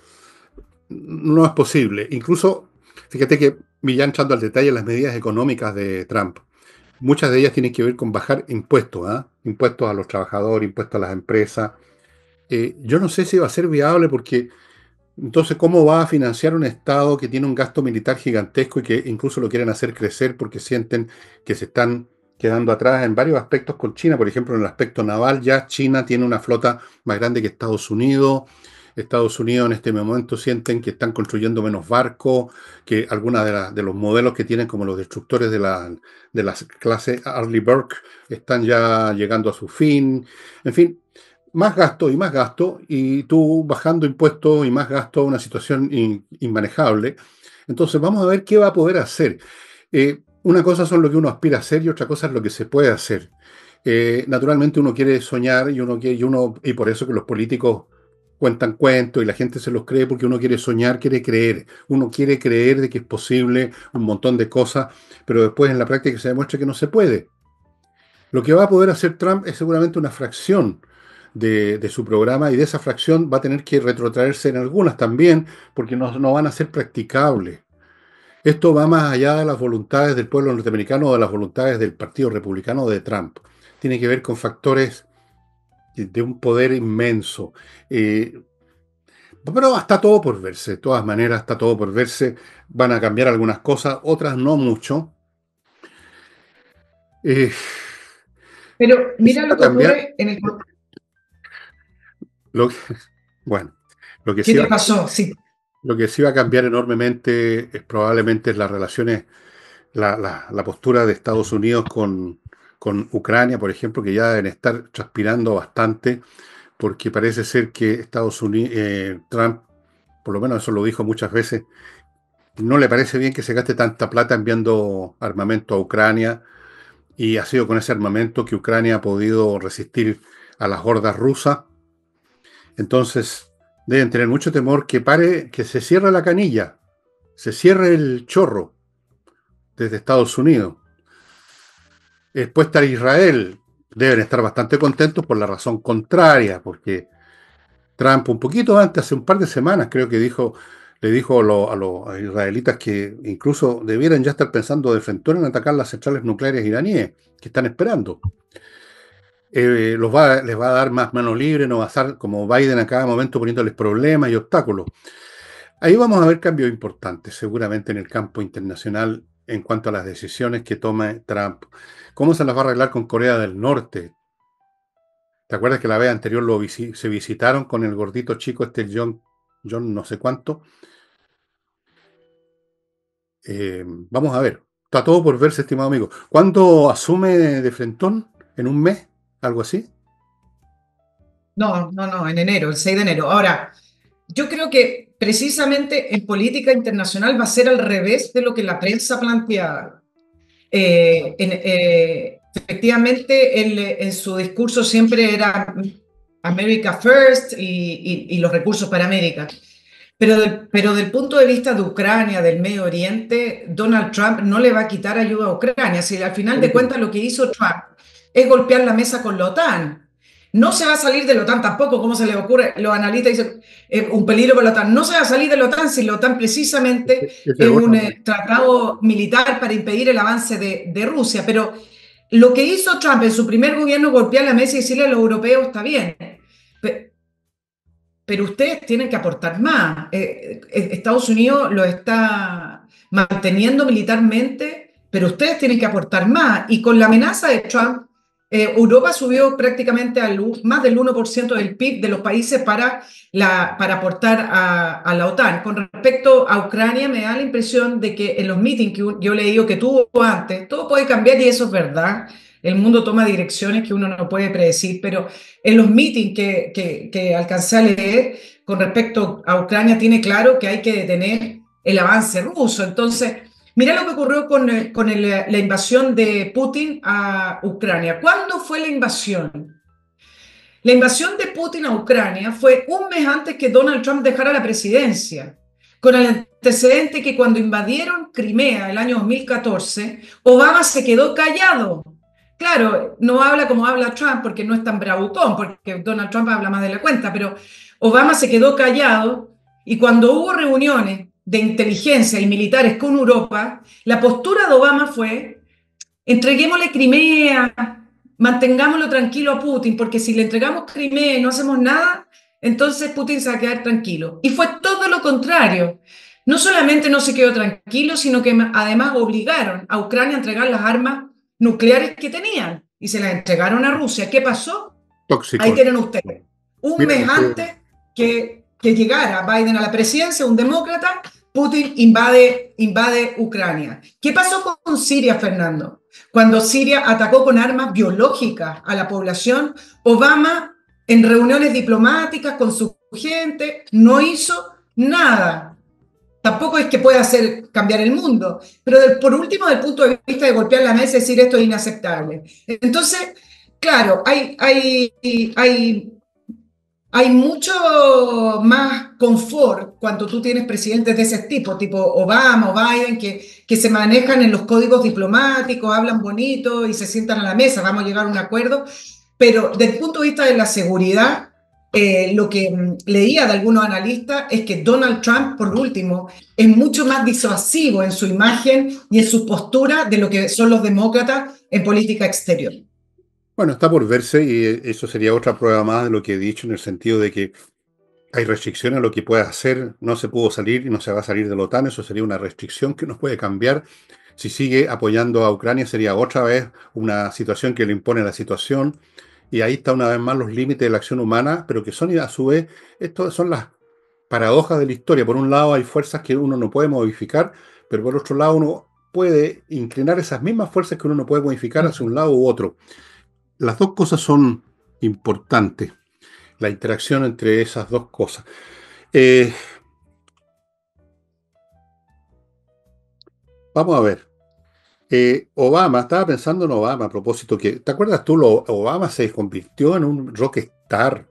no es posible. Incluso, fíjate que, ya entrando al detalle, las medidas económicas de Trump, muchas de ellas tienen que ver con bajar impuestos, ¿ah? impuestos a los trabajadores, impuestos a las empresas, eh, yo no sé si va a ser viable porque entonces, ¿cómo va a financiar un Estado que tiene un gasto militar gigantesco y que incluso lo quieren hacer crecer porque sienten que se están quedando atrás en varios aspectos con China? Por ejemplo, en el aspecto naval, ya China tiene una flota más grande que Estados Unidos. Estados Unidos en este momento sienten que están construyendo menos barcos, que algunos de, los modelos que tienen como los destructores de la, de la clase Arleigh Burke están ya llegando a su fin. En fin, más gasto y más gasto, y tú bajando impuestos y más gasto, una situación inmanejable. Entonces vamos a ver qué va a poder hacer. Eh, una cosa son lo que uno aspira a hacer y otra cosa es lo que se puede hacer. Eh, naturalmente uno quiere soñar y uno quiere, y uno, y por eso que los políticos cuentan cuentos y la gente se los cree porque uno quiere soñar, quiere creer, uno quiere creer de que es posible un montón de cosas, pero después en la práctica se demuestra que no se puede. Lo que va a poder hacer Trump es seguramente una fracción de, su programa y de esa fracción va a tener que retrotraerse en algunas también porque no, van a ser practicables. Esto va más allá de las voluntades del pueblo norteamericano o de las voluntades del Partido Republicano de Trump. Tiene que ver con factores de un poder inmenso. Eh, pero está todo por verse, de todas maneras está todo por verse. Van a cambiar algunas cosas, otras no mucho. Eh, pero mira lo que ocurre en el, lo que, bueno, lo que sí va, pasó? Sí. Lo que sí va a cambiar enormemente es probablemente las relaciones, la, postura de Estados Unidos con, con Ucrania, por ejemplo, que ya deben estar transpirando bastante, porque parece ser que Estados Unidos, eh, Trump, por lo menos eso lo dijo muchas veces, no le parece bien que se gaste tanta plata enviando armamento a Ucrania, y ha sido con ese armamento que Ucrania ha podido resistir a las hordas rusas, entonces, deben tener mucho temor que pare, que se cierre la canilla, se cierre el chorro desde Estados Unidos. Después a Israel, deben estar bastante contentos por la razón contraria, porque Trump un poquito antes, hace un par de semanas, creo que dijo, le dijo a, los israelitas que incluso debieran ya estar pensando de frente en atacar las centrales nucleares iraníes que están esperando. Eh, los les va a dar más mano libre, no va a estar como Biden a cada momento poniéndoles problemas y obstáculos. Ahí vamos a ver cambios importantes, seguramente en el campo internacional, en cuanto a las decisiones que toma Trump. ¿Cómo se las va a arreglar con Corea del Norte? ¿Te acuerdas que la vez anterior se visitaron con el gordito chico, este John, John no sé cuánto? Eh, vamos a ver. Está todo por verse, estimado amigo. ¿Cuándo asume de Frentón? ¿En un mes? ¿Algo así? No, no, no, en enero, el 6 de enero. Ahora, yo creo que precisamente en política internacional va a ser al revés de lo que la prensa plantea. Eh, eh, efectivamente, en su discurso siempre era America First y, los recursos para América. Pero, pero del punto de vista de Ucrania, del Medio Oriente, Donald Trump no le va a quitar ayuda a Ucrania. Si al final de cuentas lo que hizo Trump es golpear la mesa con la OTAN. No se va a salir de la OTAN tampoco, como se le ocurre, los analistas dicen, es eh, un peligro para la OTAN. No se va a salir de la OTAN si la OTAN precisamente es, un eh, tratado militar para impedir el avance de, Rusia. Pero lo que hizo Trump en su primer gobierno, golpear la mesa y decirle a los europeos, está bien, pero, ustedes tienen que aportar más. Eh, Estados Unidos lo está manteniendo militarmente pero ustedes tienen que aportar más. Y con la amenaza de Trump, eh, Europa subió prácticamente a luz más del 1% del PIB de los países para, la, para aportar a, la OTAN. Con respecto a Ucrania, me da la impresión de que en los meetings que yo le digo que tuvo antes, todo puede cambiar y eso es verdad. El mundo toma direcciones que uno no puede predecir, pero en los meetings que, que, que alcancé a leer con respecto a Ucrania, tiene claro que hay que detener el avance ruso. Entonces, Mira lo que ocurrió con, eh, eh, la invasión de Putin a Ucrania. ¿Cuándo fue la invasión? La invasión de Putin a Ucrania fue un mes antes que Donald Trump dejara la presidencia, con el antecedente que cuando invadieron Crimea el año 2014, Obama se quedó callado. Claro, no habla como habla Trump porque no es tan bravucón, porque Donald Trump habla más de la cuenta, pero Obama se quedó callado y cuando hubo reuniones de inteligencia y militares con Europa, la postura de Obama fue, entreguémosle Crimea, mantengámoslo tranquilo a Putin, porque si le entregamos Crimea y no hacemos nada, entonces Putin se va a quedar tranquilo. Y fue todo lo contrario. No solamente no se quedó tranquilo, sino que además obligaron a Ucrania a entregar las armas nucleares que tenían y se las entregaron a Rusia. ¿Qué pasó? Ahí tienen ustedes. Un mes antes que, que llegara Biden a la presidencia, un demócrata, Putin invade, invade Ucrania. ¿Qué pasó con Siria, Fernando? Cuando Siria atacó con armas biológicas a la población, Obama, en reuniones diplomáticas con su gente, no hizo nada. Tampoco es que pueda hacer cambiar el mundo, pero por último, del punto de vista de golpear la mesa decir esto es inaceptable. Entonces, claro, hay, hay, hay hay mucho más confort cuando tú tienes presidentes de ese tipo, tipo Obama o Biden, que, que se manejan en los códigos diplomáticos, hablan bonito y se sientan a la mesa, vamos a llegar a un acuerdo. Pero desde el punto de vista de la seguridad, eh, lo que mm, leía de algunos analistas es que Donald Trump, por último, es mucho más disuasivo en su imagen y en su postura de lo que son los demócratas en política exterior. Bueno, está por verse y eh, eso sería otra prueba más de lo que he dicho en el sentido de que hay restricciones a lo que puede hacer, no se pudo salir y no se va a salir de la OTAN, eso sería una restricción que nos puede cambiar. Si sigue apoyando a Ucrania sería otra vez una situación que le impone la situación y ahí está una vez más los límites de la acción humana, pero que son a su vez, estas son las paradojas de la historia. Por un lado hay fuerzas que uno no puede modificar, pero por otro lado uno puede inclinar esas mismas fuerzas que uno no puede modificar hacia un lado u otro las dos cosas son importantes, la interacción entre esas dos cosas. Eh, vamos a ver. Eh, Obama, estaba pensando en Obama a propósito que, ¿te acuerdas tú? Obama se convirtió en un rockstar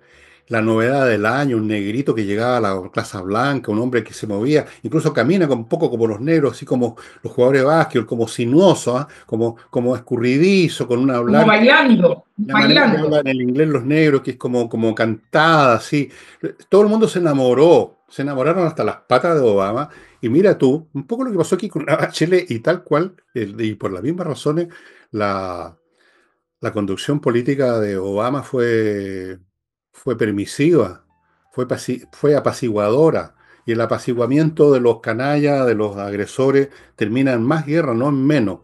la novedad del año, un negrito que llegaba a la clase Blanca, un hombre que se movía, incluso camina un poco como los negros, así como los jugadores de básquet, como sinuoso, ¿ah? como, como escurridizo, con una blanca. Como bailando, bailando. En el inglés los negros, que es como, como cantada, así. Todo el mundo se enamoró, se enamoraron hasta las patas de Obama. Y mira tú, un poco lo que pasó aquí con la Bachelet y tal cual, y por las mismas razones, la, la conducción política de Obama fue fue permisiva, fue, fue apaciguadora. Y el apaciguamiento de los canallas, de los agresores, termina en más guerra, no en menos.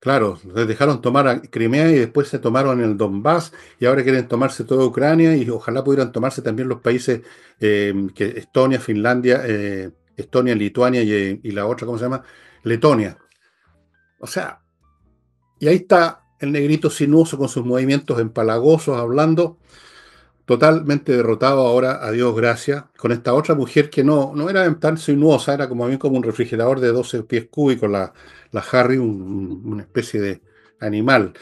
Claro, les dejaron tomar a Crimea y después se tomaron el Donbass y ahora quieren tomarse toda Ucrania y ojalá pudieran tomarse también los países eh, que Estonia, Finlandia, eh, Estonia, Lituania y, y la otra, ¿cómo se llama? Letonia. O sea, y ahí está el negrito sinuoso con sus movimientos empalagosos, hablando, totalmente derrotado ahora, a Dios gracias, con esta otra mujer que no, no era tan sinuosa, era como a como un refrigerador de 12 pies cúbicos, la, la Harry, una especie de animal.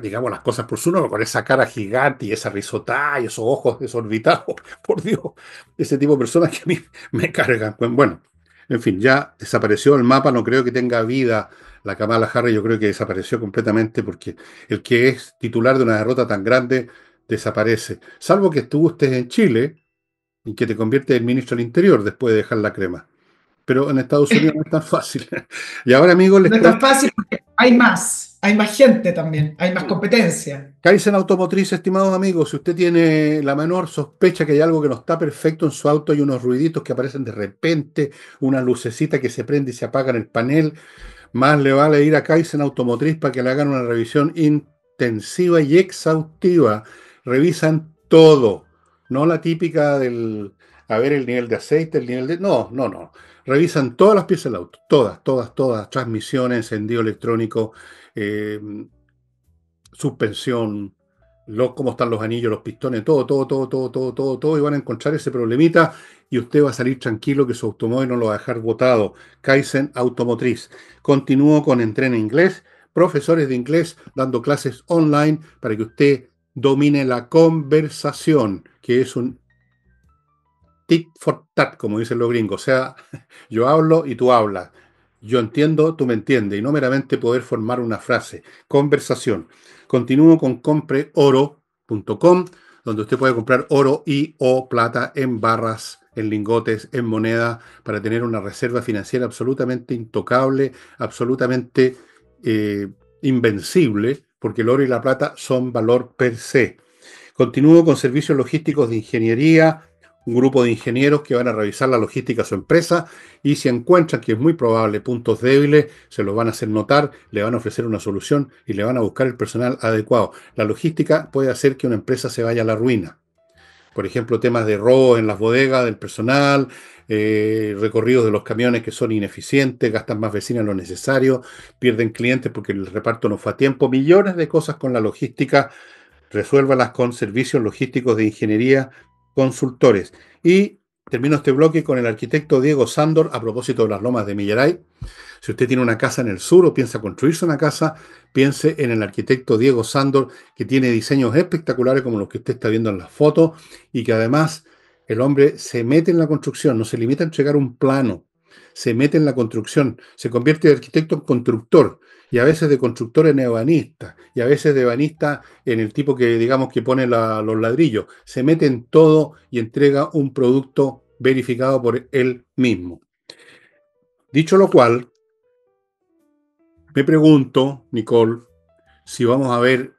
Digamos las cosas por su nombre, con esa cara gigante y esa risota y esos ojos desorbitados, por Dios, ese tipo de personas que a mí me cargan. Bueno, en fin, ya desapareció el mapa, no creo que tenga vida la Kamala Harris yo creo que desapareció completamente porque el que es titular de una derrota tan grande desaparece. Salvo que tú usted en Chile y que te convierte en ministro del Interior después de dejar la crema. Pero en Estados Unidos no es tan fácil. y ahora, amigos, les No es tan fácil porque hay más, hay más gente también, hay más competencia. Kaizen Automotriz, estimados amigos, si usted tiene la menor sospecha que hay algo que no está perfecto en su auto, hay unos ruiditos que aparecen de repente, una lucecita que se prende y se apaga en el panel, más le vale ir a en Automotriz para que le hagan una revisión intensiva y exhaustiva. Revisan todo, no la típica del, a ver el nivel de aceite, el nivel de... No, no, no. Revisan todas las piezas del auto, todas, todas, todas. Transmisiones, encendido electrónico, eh, suspensión, cómo están los anillos, los pistones, todo, todo, todo, todo, todo, todo, todo, y van a encontrar ese problemita y usted va a salir tranquilo que su automóvil no lo va a dejar botado. Kaizen Automotriz. Continúo con Entrena Inglés, profesores de inglés dando clases online para que usted domine la conversación, que es un tit for tat, como dicen los gringos. O sea, yo hablo y tú hablas. Yo entiendo, tú me entiendes, y no meramente poder formar una frase. Conversación. Continúo con compreoro.com, donde usted puede comprar oro y o plata en barras, en lingotes, en moneda, para tener una reserva financiera absolutamente intocable, absolutamente eh, invencible, porque el oro y la plata son valor per se. Continúo con servicios logísticos de ingeniería, un grupo de ingenieros que van a revisar la logística de su empresa y si encuentran que es muy probable puntos débiles, se los van a hacer notar, le van a ofrecer una solución y le van a buscar el personal adecuado. La logística puede hacer que una empresa se vaya a la ruina. Por ejemplo, temas de robo en las bodegas del personal, eh, recorridos de los camiones que son ineficientes, gastan más vecinas lo necesario, pierden clientes porque el reparto no fue a tiempo, millones de cosas con la logística resuélvalas con servicios logísticos de ingeniería consultores. Y termino este bloque con el arquitecto Diego Sándor a propósito de las lomas de Millaray. Si usted tiene una casa en el sur o piensa construirse una casa, piense en el arquitecto Diego Sándor, que tiene diseños espectaculares como los que usted está viendo en las fotos y que además el hombre se mete en la construcción, no se limita a entregar un plano, se mete en la construcción, se convierte de arquitecto en constructor y a veces de constructores neobanistas, y a veces de banistas en el tipo que, digamos, que pone los ladrillos. Se mete en todo y entrega un producto verificado por él mismo. Dicho lo cual, me pregunto, Nicole, si vamos a ver,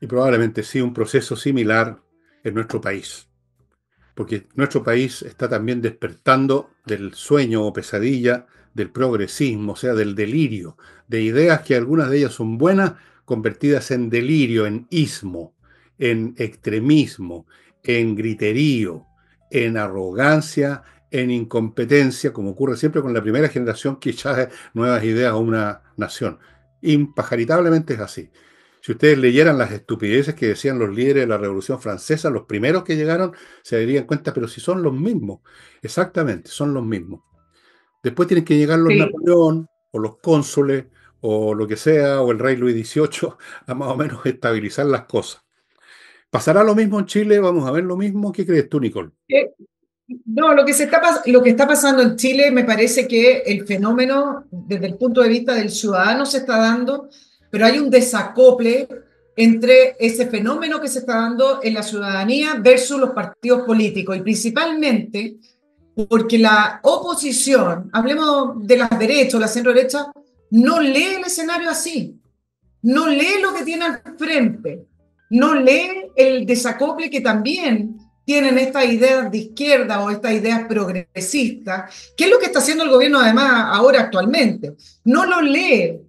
y probablemente sí, un proceso similar en nuestro país. Porque nuestro país está también despertando del sueño o pesadilla del progresismo, o sea, del delirio, de ideas que algunas de ellas son buenas, convertidas en delirio, en ismo, en extremismo, en griterío, en arrogancia, en incompetencia, como ocurre siempre con la primera generación que echa nuevas ideas a una nación. Impajaritablemente es así. Si ustedes leyeran las estupideces que decían los líderes de la Revolución Francesa, los primeros que llegaron, se darían cuenta, pero si son los mismos, exactamente, son los mismos. Después tienen que llegar los Napoleón o los cónsules o lo que sea, o el rey Luis XVIII, a más o menos estabilizar las cosas. ¿Pasará lo mismo en Chile? ¿Vamos a ver lo mismo? ¿Qué crees tú, Nicole? Eh, no, lo que, se está, lo que está pasando en Chile me parece que el fenómeno desde el punto de vista del ciudadano se está dando, pero hay un desacople entre ese fenómeno que se está dando en la ciudadanía versus los partidos políticos y principalmente porque la oposición, hablemos de las derechas o la centro derecha, no lee el escenario así, no lee lo que tiene al frente, no lee el desacople que también tienen estas ideas de izquierda o estas ideas progresistas, que es lo que está haciendo el gobierno además ahora actualmente. No lo lee.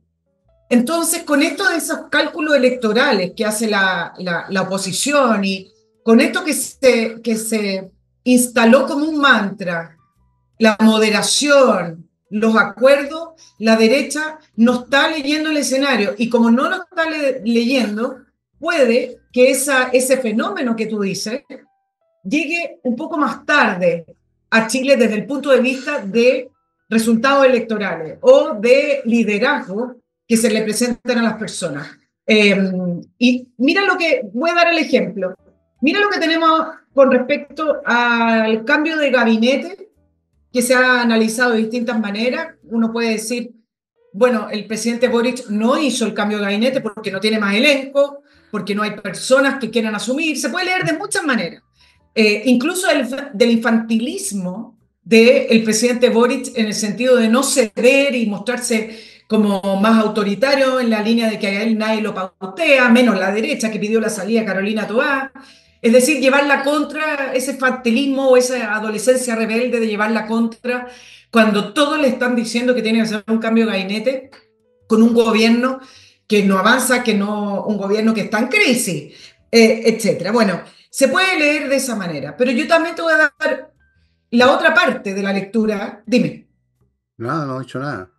Entonces, con esto de esos cálculos electorales que hace la, la, oposición y con esto que que se instaló como un mantra la moderación, los acuerdos, la derecha no está leyendo el escenario y como no lo está leyendo, puede que esa, ese fenómeno que tú dices llegue un poco más tarde a Chile desde el punto de vista de resultados electorales o de liderazgo que se le presentan a las personas. Eh, y mira lo que, voy a dar el ejemplo, mira lo que tenemos con respecto al cambio de gabinete, que se ha analizado de distintas maneras, uno puede decir, bueno, el presidente Boric no hizo el cambio de gabinete porque no tiene más elenco, porque no hay personas que quieran asumir, se puede leer de muchas maneras, eh, incluso del infantilismo del presidente Boric en el sentido de no ceder y mostrarse como más autoritario en la línea de que a él nadie lo pautea, menos la derecha que pidió la salida a Carolina Toá. Es decir, llevarla contra ese fatalismo o esa adolescencia rebelde de llevarla contra cuando todos le están diciendo que tiene que hacer un cambio de gabinete con un gobierno que no avanza, que no, un gobierno que está en crisis, etc. Eh, etcétera. Bueno, se puede leer de esa manera, pero yo también te voy a dar la otra parte de la lectura. Dime. Nada, no he dicho nada.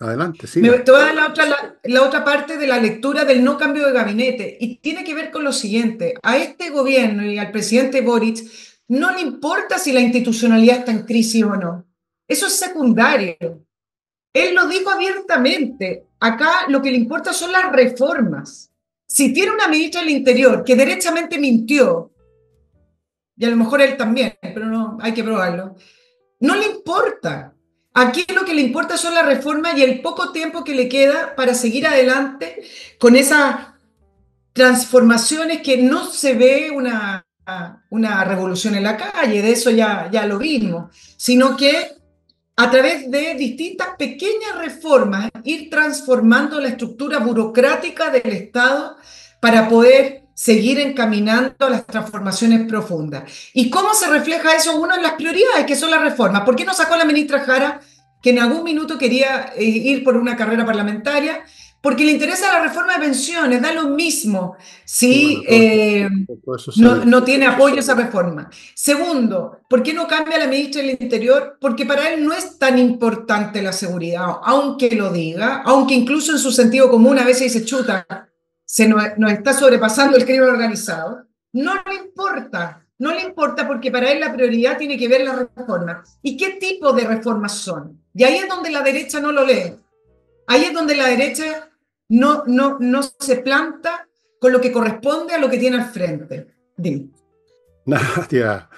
Adelante, Toda la otra, la otra parte de la lectura del no cambio de gabinete y tiene que ver con lo siguiente. A este gobierno y al presidente Boric no le importa si la institucionalidad está en crisis o no. Eso es secundario. Él lo dijo abiertamente. Acá lo que le importa son las reformas. Si tiene una ministra del Interior que derechamente mintió, y a lo mejor él también, pero no, hay que probarlo, no le importa Aquí lo que le importa son las reformas y el poco tiempo que le queda para seguir adelante con esas transformaciones que no se ve una, una revolución en la calle, de eso ya, ya lo vimos, sino que a través de distintas pequeñas reformas ir transformando la estructura burocrática del Estado para poder seguir encaminando las transformaciones profundas. ¿Y cómo se refleja eso? una de las prioridades, que son las reformas. ¿Por qué no sacó la ministra Jara, que en algún minuto quería eh, ir por una carrera parlamentaria? Porque le interesa la reforma de pensiones, da lo mismo si sí. Eh, no, tiene apoyo esa reforma. Segundo, ¿por qué no cambia la ministra del Interior? Porque para él no es tan importante la seguridad, aunque lo diga, aunque incluso en su sentido común a veces dice chuta, se nos, está sobrepasando el crimen organizado, no le importa no le importa porque para él la prioridad tiene que ver la reforma. ¿Y qué tipo de reformas son? Y ahí es donde la derecha no lo lee. Ahí es donde la derecha no, no, no se planta con lo que corresponde a lo que tiene al frente. Dime. Nadia.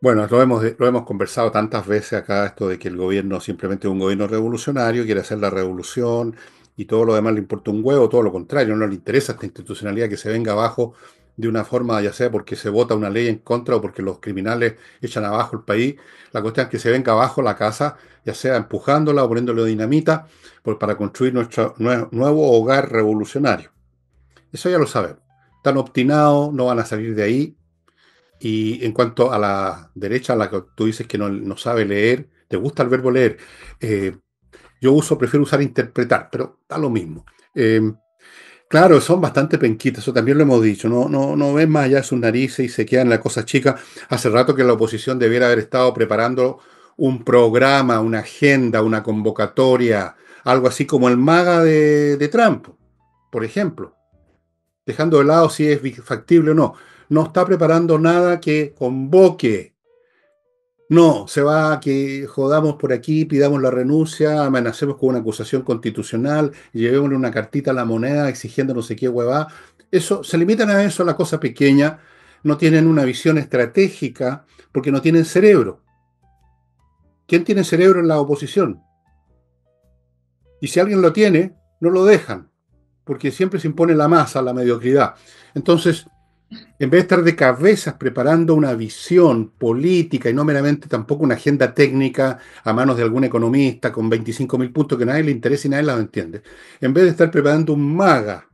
Bueno, lo hemos, lo hemos conversado tantas veces acá, esto de que el gobierno simplemente es un gobierno revolucionario, quiere hacer la revolución, y todo lo demás le importa un huevo, todo lo contrario, no le interesa esta institucionalidad que se venga abajo de una forma, ya sea porque se vota una ley en contra o porque los criminales echan abajo el país, la cuestión es que se venga abajo la casa, ya sea empujándola o poniéndole dinamita por, para construir nuestro nuevo hogar revolucionario. Eso ya lo sabemos. Están obstinados, no van a salir de ahí. Y en cuanto a la derecha, a la que tú dices que no, no sabe leer, te gusta el verbo leer, eh, yo uso, prefiero usar interpretar, pero da lo mismo. Em, claro, son bastante penquitas, eso también lo hemos dicho. No, no, no ven más allá de sus narices y se quedan en la cosa chica. Hace rato que la oposición debiera haber estado preparando un programa, una agenda, una convocatoria, algo así como el maga de Trump, por ejemplo. Dejando de lado si es factible o no. No está preparando nada que convoque no, se va a que jodamos por aquí, pidamos la renuncia, amenacemos con una acusación constitucional, llevémosle una cartita a la moneda exigiendo no sé qué hueva. Eso, se limitan a eso, a la cosa pequeña, no tienen una visión estratégica porque no tienen cerebro. ¿Quién tiene cerebro en la oposición? Y si alguien lo tiene, no lo dejan, porque siempre se impone la masa, la mediocridad. Entonces, en vez de estar de cabezas preparando una visión política y no meramente tampoco una agenda técnica a manos de algún economista con 25.000 puntos que nadie le interesa y nadie la entiende, en vez de estar preparando un maga,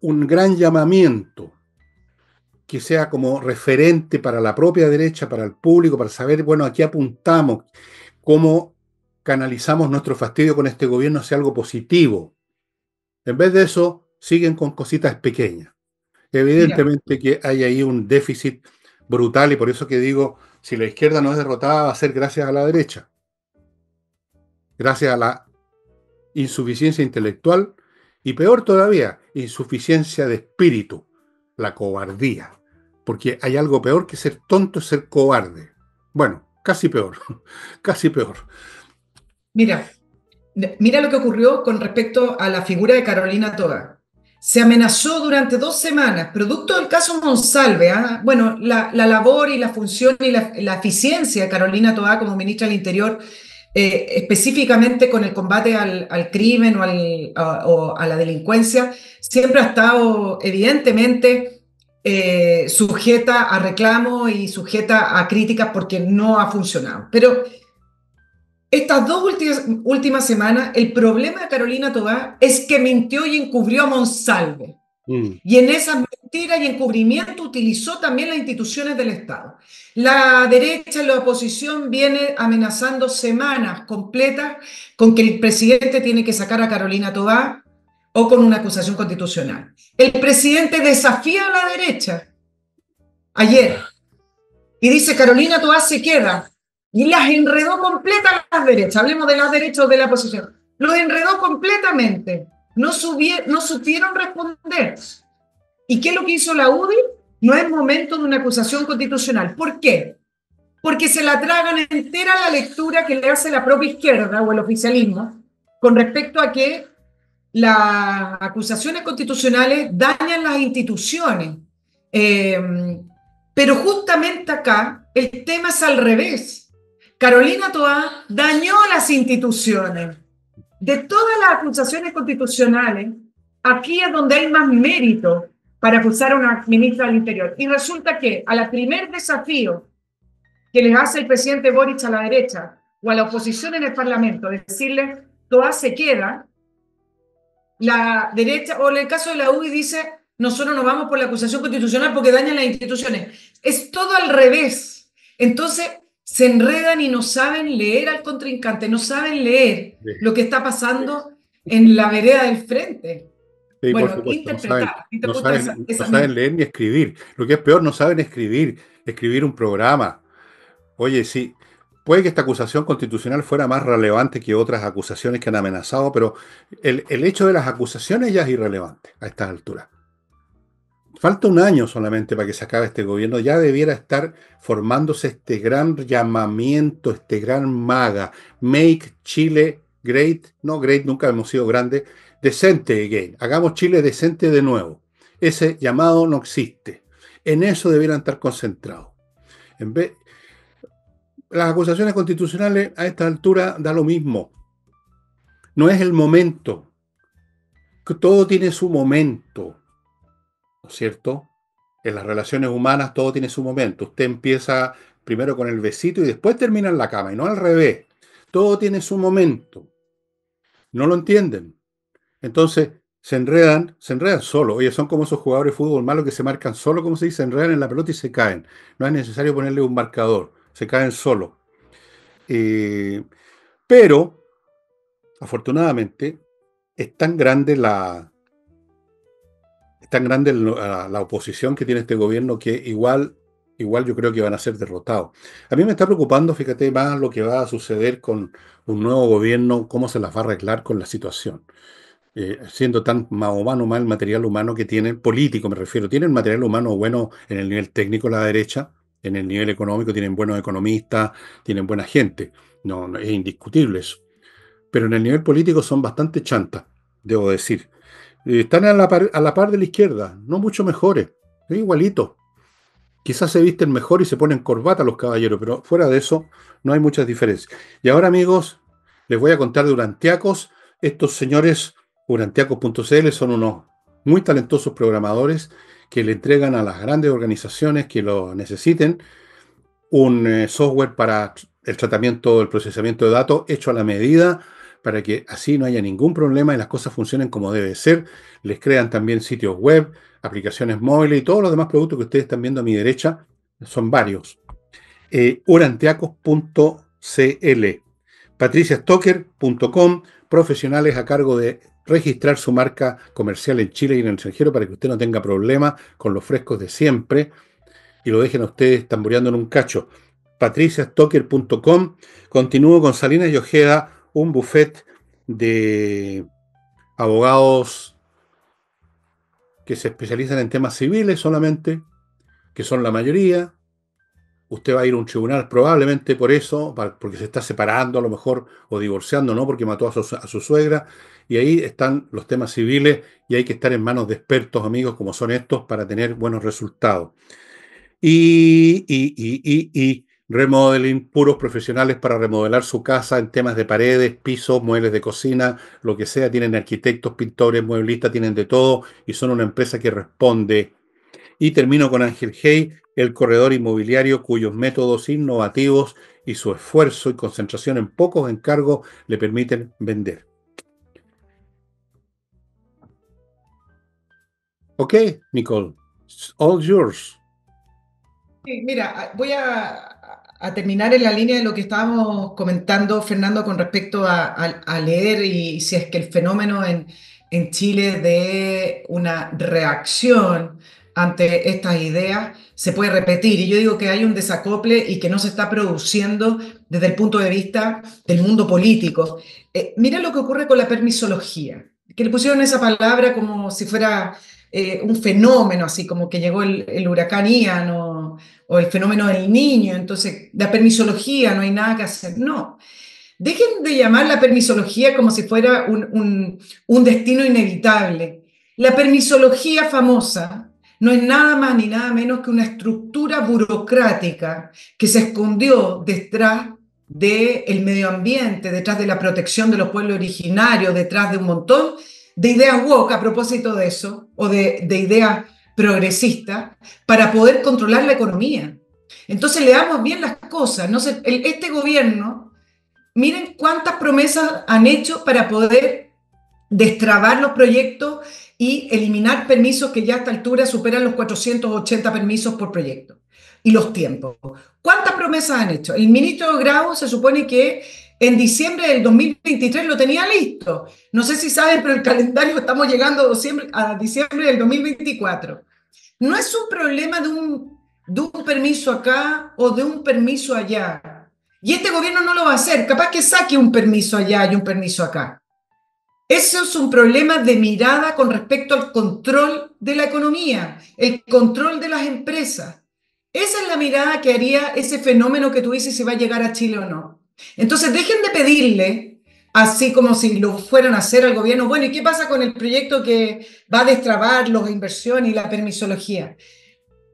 un gran llamamiento que sea como referente para la propia derecha, para el público, para saber, bueno, aquí apuntamos, cómo canalizamos nuestro fastidio con este gobierno hacia algo positivo. En vez de eso, siguen con cositas pequeñas. Evidentemente que hay ahí un déficit brutal y por eso que digo, si la izquierda no es derrotada va a ser gracias a la derecha, gracias a la insuficiencia intelectual y peor todavía, insuficiencia de espíritu, la cobardía, porque hay algo peor que ser tonto, ser cobarde. Bueno, casi peor, casi peor. Mira, mira lo que ocurrió con respecto a la figura de Carolina Toda se amenazó durante dos semanas, producto del caso Monsalve. ¿ah? Bueno, la, labor y la función y la, eficiencia de Carolina Toá como ministra del Interior, eh, específicamente con el combate al, crimen o, a, la delincuencia, siempre ha estado evidentemente eh, sujeta a reclamo y sujeta a críticas porque no ha funcionado. Pero estas dos últimas, semanas, el problema de Carolina Tobá es que mintió y encubrió a Monsalve. Mm. Y en esa mentira y encubrimiento utilizó también las instituciones del Estado. La derecha, la oposición viene amenazando semanas completas con que el presidente tiene que sacar a Carolina Tobá o con una acusación constitucional. El presidente desafía a la derecha ayer y dice, Carolina Tobá se queda y las enredó completamente las derechas. Hablemos de las derechas de la oposición. Los enredó completamente. No, no supieron responder. ¿Y qué es lo que hizo la UDI? No es momento de una acusación constitucional. ¿Por qué? Porque se la tragan entera la lectura que le hace la propia izquierda o el oficialismo con respecto a que las acusaciones constitucionales dañan las instituciones. Eh, pero justamente acá el tema es al revés. Carolina Toa dañó las instituciones. De todas las acusaciones constitucionales, aquí es donde hay más mérito para acusar a una ministra del Interior. Y resulta que a la primer desafío que les hace el presidente Boric a la derecha o a la oposición en el Parlamento, decirle, Toa se queda, la derecha, o en el caso de la UI dice, nosotros no vamos por la acusación constitucional porque dañan las instituciones. Es todo al revés. Entonces, se enredan y no saben leer al contrincante, no saben leer lo que está pasando en la vereda del frente. bueno, no saben leer ni escribir. Lo que es peor, no saben escribir, escribir un programa. Oye, sí, puede que esta acusación constitucional fuera más relevante que otras acusaciones que han amenazado, pero el, el hecho de las acusaciones ya es irrelevante a estas alturas. Falta un año solamente para que se acabe este gobierno. Ya debiera estar formándose este gran llamamiento, este gran maga. Make Chile great, no great, nunca hemos sido grande, decente again. Hagamos Chile decente de nuevo. Ese llamado no existe. En eso debieran estar concentrados. En las acusaciones constitucionales a esta altura da lo mismo. No es el momento. Todo tiene su momento. ¿no es cierto? En las relaciones humanas todo tiene su momento. Usted empieza primero con el besito y después termina en la cama, y no al revés. Todo tiene su momento. No lo entienden. Entonces, se enredan, se enredan solo. Oye, son como esos jugadores de fútbol malos que se marcan solo, como se dice, se enredan en la pelota y se caen. No es necesario ponerle un marcador, se caen solo. Eh, pero, afortunadamente, es tan grande la, es tan grande la, oposición que tiene este gobierno que igual, igual yo creo que van a ser derrotados. A mí me está preocupando, fíjate, más lo que va a suceder con un nuevo gobierno, cómo se las va a arreglar con la situación. Eh, siendo tan más humano más el material humano que tiene, político me refiero, tienen material humano bueno en el nivel técnico la derecha, en el nivel económico tienen buenos economistas, tienen buena gente, no, es indiscutible eso. Pero en el nivel político son bastante chantas, debo decir. Eh, están a la, par, de la izquierda, no mucho mejores, es igualito. Quizás se visten mejor y se ponen corbata los caballeros, pero fuera de eso no hay muchas diferencias. Y ahora, amigos, les voy a contar de Urantiacos. Estos señores, urantiacos.cl, son unos muy talentosos programadores que le entregan a las grandes organizaciones que lo necesiten un eh, software para el tratamiento, el procesamiento de datos hecho a la medida para que así no haya ningún problema y las cosas funcionen como debe ser. Les crean también sitios web, aplicaciones móviles y todos los demás productos que ustedes están viendo a mi derecha, son varios. Eh, urantiacos.cl, patriciastocker.com, profesionales a cargo de registrar su marca comercial en Chile y en el extranjero para que usted no tenga problemas con los frescos de siempre y lo dejen a ustedes tamboreando en un cacho. patriciastocker.com. Continúo con Salinas y Ojeda un buffet de abogados que se especializan en temas civiles solamente, que son la mayoría. Usted va a ir a un tribunal probablemente por eso, porque se está separando a lo mejor o divorciando, ¿no? Porque mató a su, suegra. Y ahí están los temas civiles y hay que estar en manos de expertos, amigos, como son estos, para tener buenos resultados. y, y, y, remodeling, puros profesionales para remodelar su casa en temas de paredes, pisos, muebles de cocina, lo que sea. Tienen arquitectos, pintores, mueblistas, tienen de todo y son una empresa que responde. Y termino con Ángel Hey, el corredor inmobiliario cuyos métodos innovativos y su esfuerzo y concentración en pocos encargos le permiten vender. Ok, Nicole, all yours. mira, voy a a terminar en la línea de lo que estábamos comentando, Fernando, con respecto a, leer y, si es que el fenómeno en, Chile de una reacción ante estas ideas se puede repetir. Y yo digo que hay un desacople y que no se está produciendo desde el punto de vista del mundo político. Eh, mira lo que ocurre con la permisología, que le pusieron esa palabra como si fuera eh, un fenómeno, así como que llegó el, el huracán Ian o o el fenómeno del niño, entonces la permisología, no hay nada que hacer. No, dejen de llamar la permisología como si fuera un, destino inevitable. La permisología famosa no es nada más ni nada menos que una estructura burocrática que se escondió detrás del el medio ambiente, detrás de la protección de los pueblos originarios, detrás de un montón de ideas woke a propósito de eso, o de, de ideas progresista para poder controlar la economía. Entonces le damos bien las cosas. No sé. este gobierno, miren cuántas promesas han hecho para poder destrabar los proyectos y eliminar permisos que ya a esta altura superan los 480 permisos por proyecto y los tiempos. ¿Cuántas promesas han hecho? El ministro Grau se supone que en diciembre del 2023 lo tenía listo. No sé si saben, pero el calendario estamos llegando a diciembre del 2024. No es un problema de un, de un permiso acá o de un permiso allá. Y este gobierno no lo va a hacer. Capaz que saque un permiso allá y un permiso acá. Eso es un problema de mirada con respecto al control de la economía, el control de las empresas. Esa es la mirada que haría ese fenómeno que tú dices si va a llegar a Chile o no. Entonces dejen de pedirle, así como si lo fueran a hacer al gobierno, bueno, ¿y qué pasa con el proyecto que va a destrabar los inversiones y la permisología?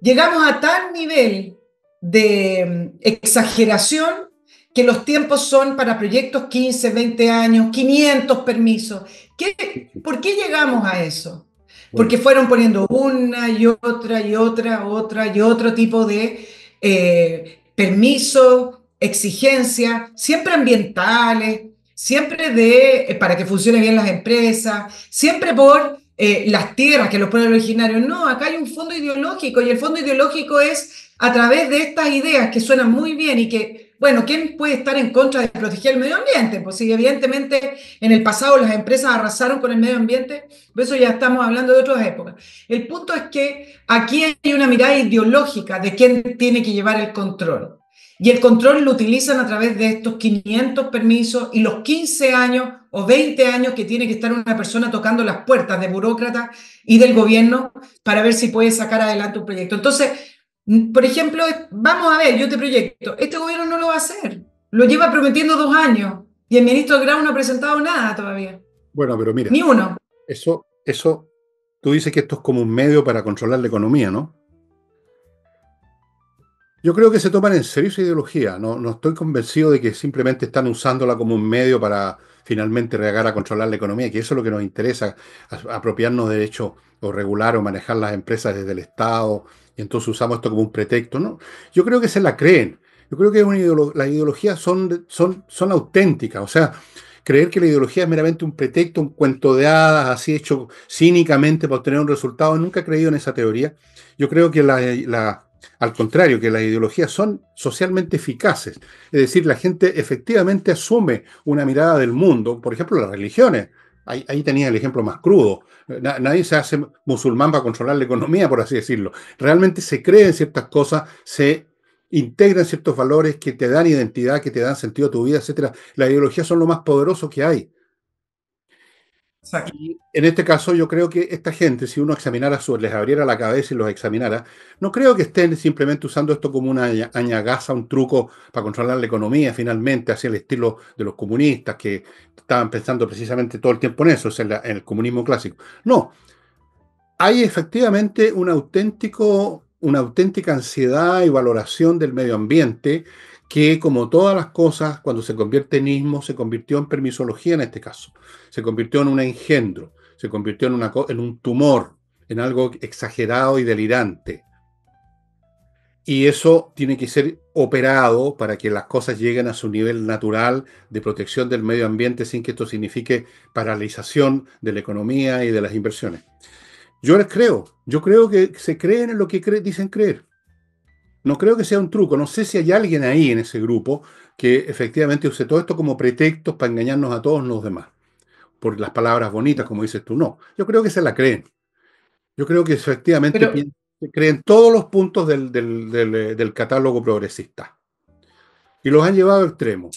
Llegamos a tal nivel de mm, exageración que los tiempos son para proyectos 15, 20 años, 500 permisos. ¿Qué, ¿Por qué llegamos a eso? Porque fueron poniendo una y otra y otra, otra y otro tipo de eh, permisos, exigencias, siempre ambientales, siempre de, eh, para que funcionen bien las empresas, siempre por eh, las tierras que los pueblos originarios. No, acá hay un fondo ideológico y el fondo ideológico es a través de estas ideas que suenan muy bien y que, bueno, ¿quién puede estar en contra de proteger el medio ambiente? Pues si evidentemente en el pasado las empresas arrasaron con el medio ambiente, por eso ya estamos hablando de otras épocas. El punto es que aquí hay una mirada ideológica de quién tiene que llevar el control. Y el control lo utilizan a través de estos 500 permisos y los 15 años o 20 años que tiene que estar una persona tocando las puertas de burócratas y del gobierno para ver si puede sacar adelante un proyecto. Entonces, por ejemplo, vamos a ver, yo te proyecto, este gobierno no lo va a hacer, lo lleva prometiendo dos años y el ministro Grau no ha presentado nada todavía. Bueno, pero mira. Ni uno. Eso, eso, tú dices que esto es como un medio para controlar la economía, ¿no? Yo creo que se toman en serio esa ideología. No, no estoy convencido de que simplemente están usándola como un medio para finalmente regar a controlar la economía, que eso es lo que nos interesa, apropiarnos de derechos o regular o manejar las empresas desde el Estado, y entonces usamos esto como un pretexto. ¿no? Yo creo que se la creen. Yo creo que las ideologías son, son, auténticas. O sea, creer que la ideología es meramente un pretexto, un cuento de hadas, así hecho cínicamente para obtener un resultado. Nunca he creído en esa teoría. Yo creo que la al contrario, que las ideologías son socialmente eficaces. Es decir, la gente efectivamente asume una mirada del mundo, por ejemplo, las religiones. Ahí, tenía el ejemplo más crudo. nadie se hace musulmán para controlar la economía, por así decirlo. Realmente se cree en ciertas cosas, se integran ciertos valores que te dan identidad, que te dan sentido a tu vida, etc. Las ideologías son lo más poderoso que hay en este caso yo creo que esta gente, si uno examinara, su, les abriera la cabeza y los examinara, no creo que estén simplemente usando esto como una añagaza, un truco para controlar la economía finalmente, hacia el estilo de los comunistas que estaban pensando precisamente todo el tiempo en eso, en, el comunismo clásico. No, hay efectivamente un auténtico, una auténtica ansiedad y valoración del medio ambiente que como todas las cosas, cuando se convierte en ismo, se convirtió en permisología en este caso, se convirtió en un engendro, se convirtió en, un tumor, en algo exagerado y delirante. Y eso tiene que ser operado para que las cosas lleguen a su nivel natural de protección del medio ambiente sin que esto signifique paralización de la economía y de las inversiones. Yo les creo, yo creo que se creen en lo que dicen creer. No creo que sea un truco, no sé si hay alguien ahí en ese grupo que efectivamente use todo esto como pretextos para engañarnos a todos los demás, por las palabras bonitas, como dices tú, no. Yo creo que se la creen. Yo creo que efectivamente creen todos los puntos del, eh, del catálogo progresista y los han llevado al extremo.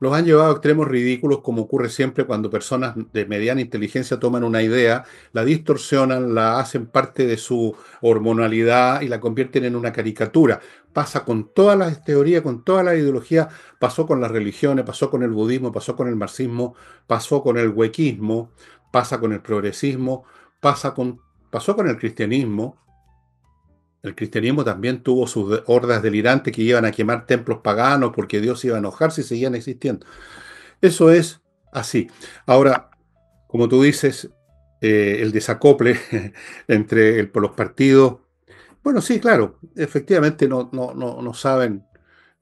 Los han llevado a extremos ridículos, como ocurre siempre cuando personas de mediana inteligencia toman una idea, la distorsionan, la hacen parte de su hormonalidad y la convierten en una caricatura. Pasa con todas las teorías, con toda la ideología, pasó con las religiones, pasó con el budismo, pasó con el marxismo, pasó con el huequismo, pasa con el progresismo, pasa con, pasó con el cristianismo, el cristianismo también tuvo sus hordas delirantes que iban a quemar templos paganos porque Dios iba a enojarse si seguían existiendo. Eso es así. Ahora, como tú dices, eh, el desacople entre el, los partidos. Bueno, sí, claro, efectivamente no, no, no, saben,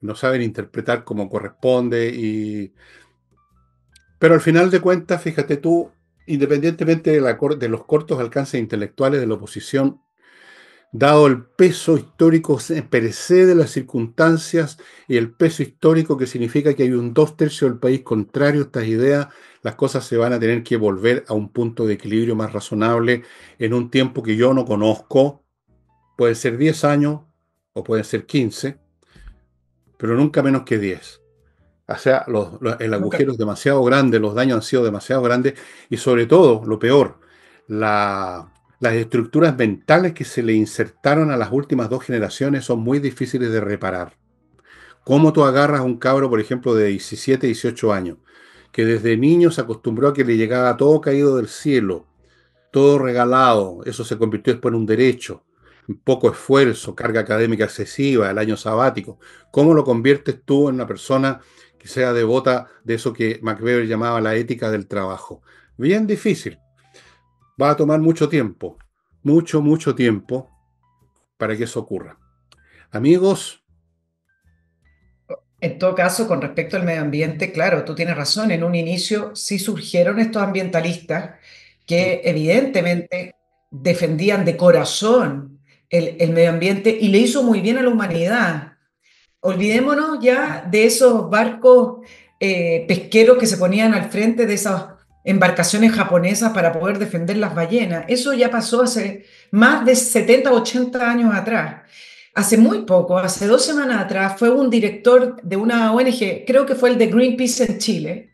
no saben interpretar como corresponde. Y... Pero al final de cuentas, fíjate tú, independientemente de, de los cortos alcances intelectuales de la oposición, dado el peso histórico per se de las circunstancias y el peso histórico que significa que hay un dos tercios del país contrario a estas ideas, las cosas se van a tener que volver a un punto de equilibrio más razonable en un tiempo que yo no conozco. Puede ser 10 años o puede ser 15, pero nunca menos que 10. O sea, el agujero es demasiado grande, los daños han sido demasiado grandes y sobre todo, lo peor, la, las estructuras mentales que se le insertaron a las últimas dos generaciones son muy difíciles de reparar. ¿Cómo tú agarras a un cabro, por ejemplo, de 17, 18 años, que desde niño se acostumbró a que le llegaba todo caído del cielo, todo regalado, eso se convirtió después en un derecho, poco esfuerzo, carga académica excesiva, el año sabático? ¿Cómo lo conviertes tú en una persona que sea devota de eso que Macbeth llamaba la ética del trabajo? Bien difícil. Va a tomar mucho tiempo, mucho, mucho tiempo para que eso ocurra. Amigos. En todo caso, con respecto al medio ambiente, claro, tú tienes razón, en un inicio sí surgieron estos ambientalistas que evidentemente defendían de corazón el, medio ambiente y le hizo muy bien a la humanidad. Olvidémonos ya de esos barcos eh, pesqueros que se ponían al frente de esas embarcaciones japonesas para poder defender las ballenas. Eso ya pasó hace más de 70, 80 años atrás. Hace muy poco, hace dos semanas atrás, fue un director de una ONG, creo que fue el de Greenpeace en Chile,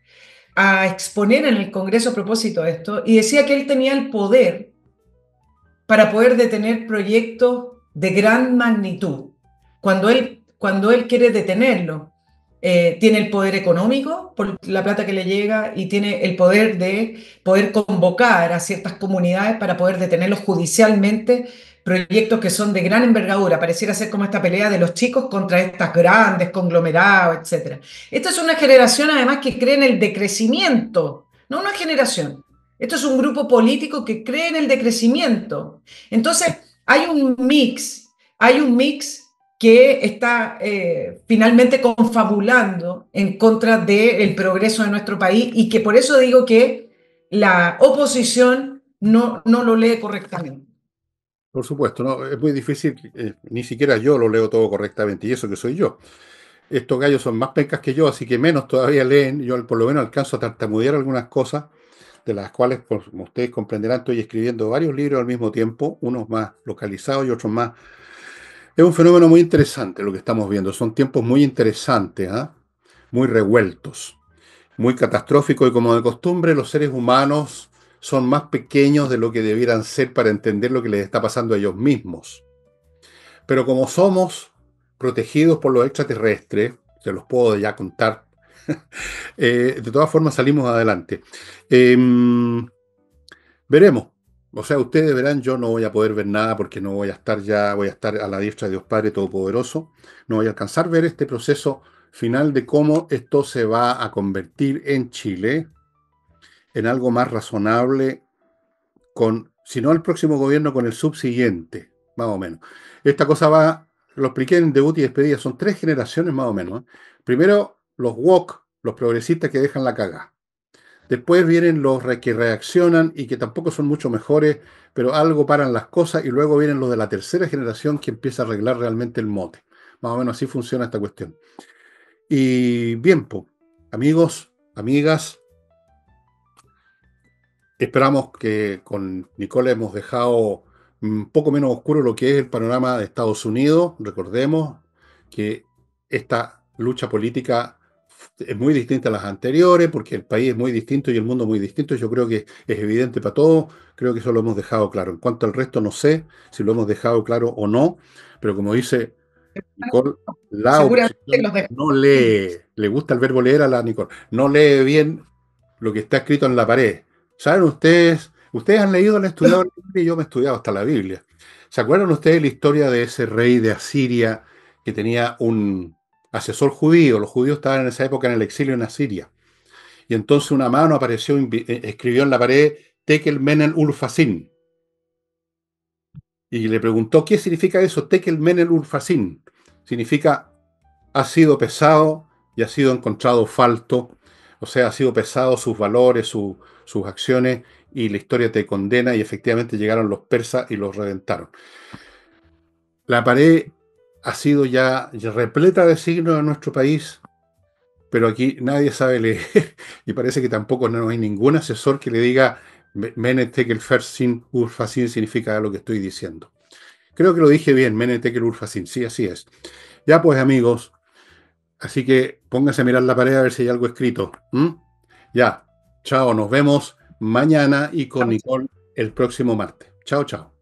a exponer en el Congreso a propósito de esto y decía que él tenía el poder para poder detener proyectos de gran magnitud, cuando él, cuando él quiere detenerlo. Eh, tiene el poder económico por la plata que le llega y tiene el poder de poder convocar a ciertas comunidades para poder detenerlos judicialmente proyectos que son de gran envergadura, pareciera ser como esta pelea de los chicos contra estas grandes conglomerados, etc. Esta es una generación además que cree en el decrecimiento, no una generación. Esto es un grupo político que cree en el decrecimiento. Entonces, hay un mix, hay un mix que está eh, finalmente confabulando en contra del el progreso de nuestro país y que por eso digo que la oposición no, no lo lee correctamente. Por supuesto, no, es muy difícil, eh, ni siquiera yo lo leo todo correctamente, y eso que soy yo. Estos gallos son más pencas que yo, así que menos todavía leen. Yo por lo menos alcanzo a tartamudear algunas cosas, de las cuales, pues, como ustedes comprenderán, estoy escribiendo varios libros al mismo tiempo, unos más localizados y otros más es un fenómeno muy interesante lo que estamos viendo. Son tiempos muy interesantes, ¿ah? muy revueltos, muy catastróficos y como de costumbre los seres humanos son más pequeños de lo que debieran ser para entender lo que les está pasando a ellos mismos. Pero como somos protegidos por los extraterrestres, se los puedo ya contar, eh, de todas formas salimos adelante. Em, veremos, o sea, ustedes verán, yo no voy a poder ver nada porque no voy a estar ya, voy a estar a la diestra de Dios Padre Todopoderoso. No voy a alcanzar a ver este proceso final de cómo esto se va a convertir en Chile en algo más razonable con, si no el próximo gobierno, con el subsiguiente, más o menos. Esta cosa va, lo expliqué en debut y despedida, son tres generaciones más o menos. ¿eh? Primero, los woke, los progresistas que dejan la caga. Después vienen los que reaccionan y que tampoco son mucho mejores, pero algo paran las cosas y luego vienen los de la tercera generación que empieza a arreglar realmente el mote. Más o menos así funciona esta cuestión. Y bien, amigos, amigas, esperamos que con Nicole hemos dejado un poco menos oscuro lo que es el panorama de Estados Unidos. Recordemos que esta lucha política es muy distinta a las anteriores, porque el país es muy distinto y el mundo muy distinto. Yo creo que es evidente para todos, creo que eso lo hemos dejado claro. En cuanto al resto, no sé si lo hemos dejado claro o no, pero como dice Nicole, la no lee, le gusta el verbo leer a la Nicole, no lee bien lo que está escrito en la pared. ¿Saben ustedes? Ustedes han leído, han estudiado y yo me he estudiado hasta la Biblia. ¿Se acuerdan ustedes la historia de ese rey de Asiria que tenía un, asesor judío. Los judíos estaban en esa época en el exilio en Asiria. Y entonces una mano apareció, eh, escribió en la pared Tekel Menel Ulfasin. Y le preguntó, ¿qué significa eso? Tekel Menel Urfasin. Significa, ha sido pesado y ha sido encontrado falto. O sea, ha sido pesado sus valores, sus acciones y la historia te condena y efectivamente llegaron los persas y los reventaron. La pared ha sido ya repleta de signos en nuestro país, pero aquí nadie sabe leer y parece que tampoco no hay ningún asesor que le diga Menetekel Fersin Urfasin significa lo que estoy diciendo. Creo que lo dije bien, Menetekel Urfacin, sí, así es. Ya pues amigos, así que pónganse a mirar la pared a ver si hay algo escrito. Ya, chao, nos vemos mañana y con Nicole el próximo martes. Chao, chao.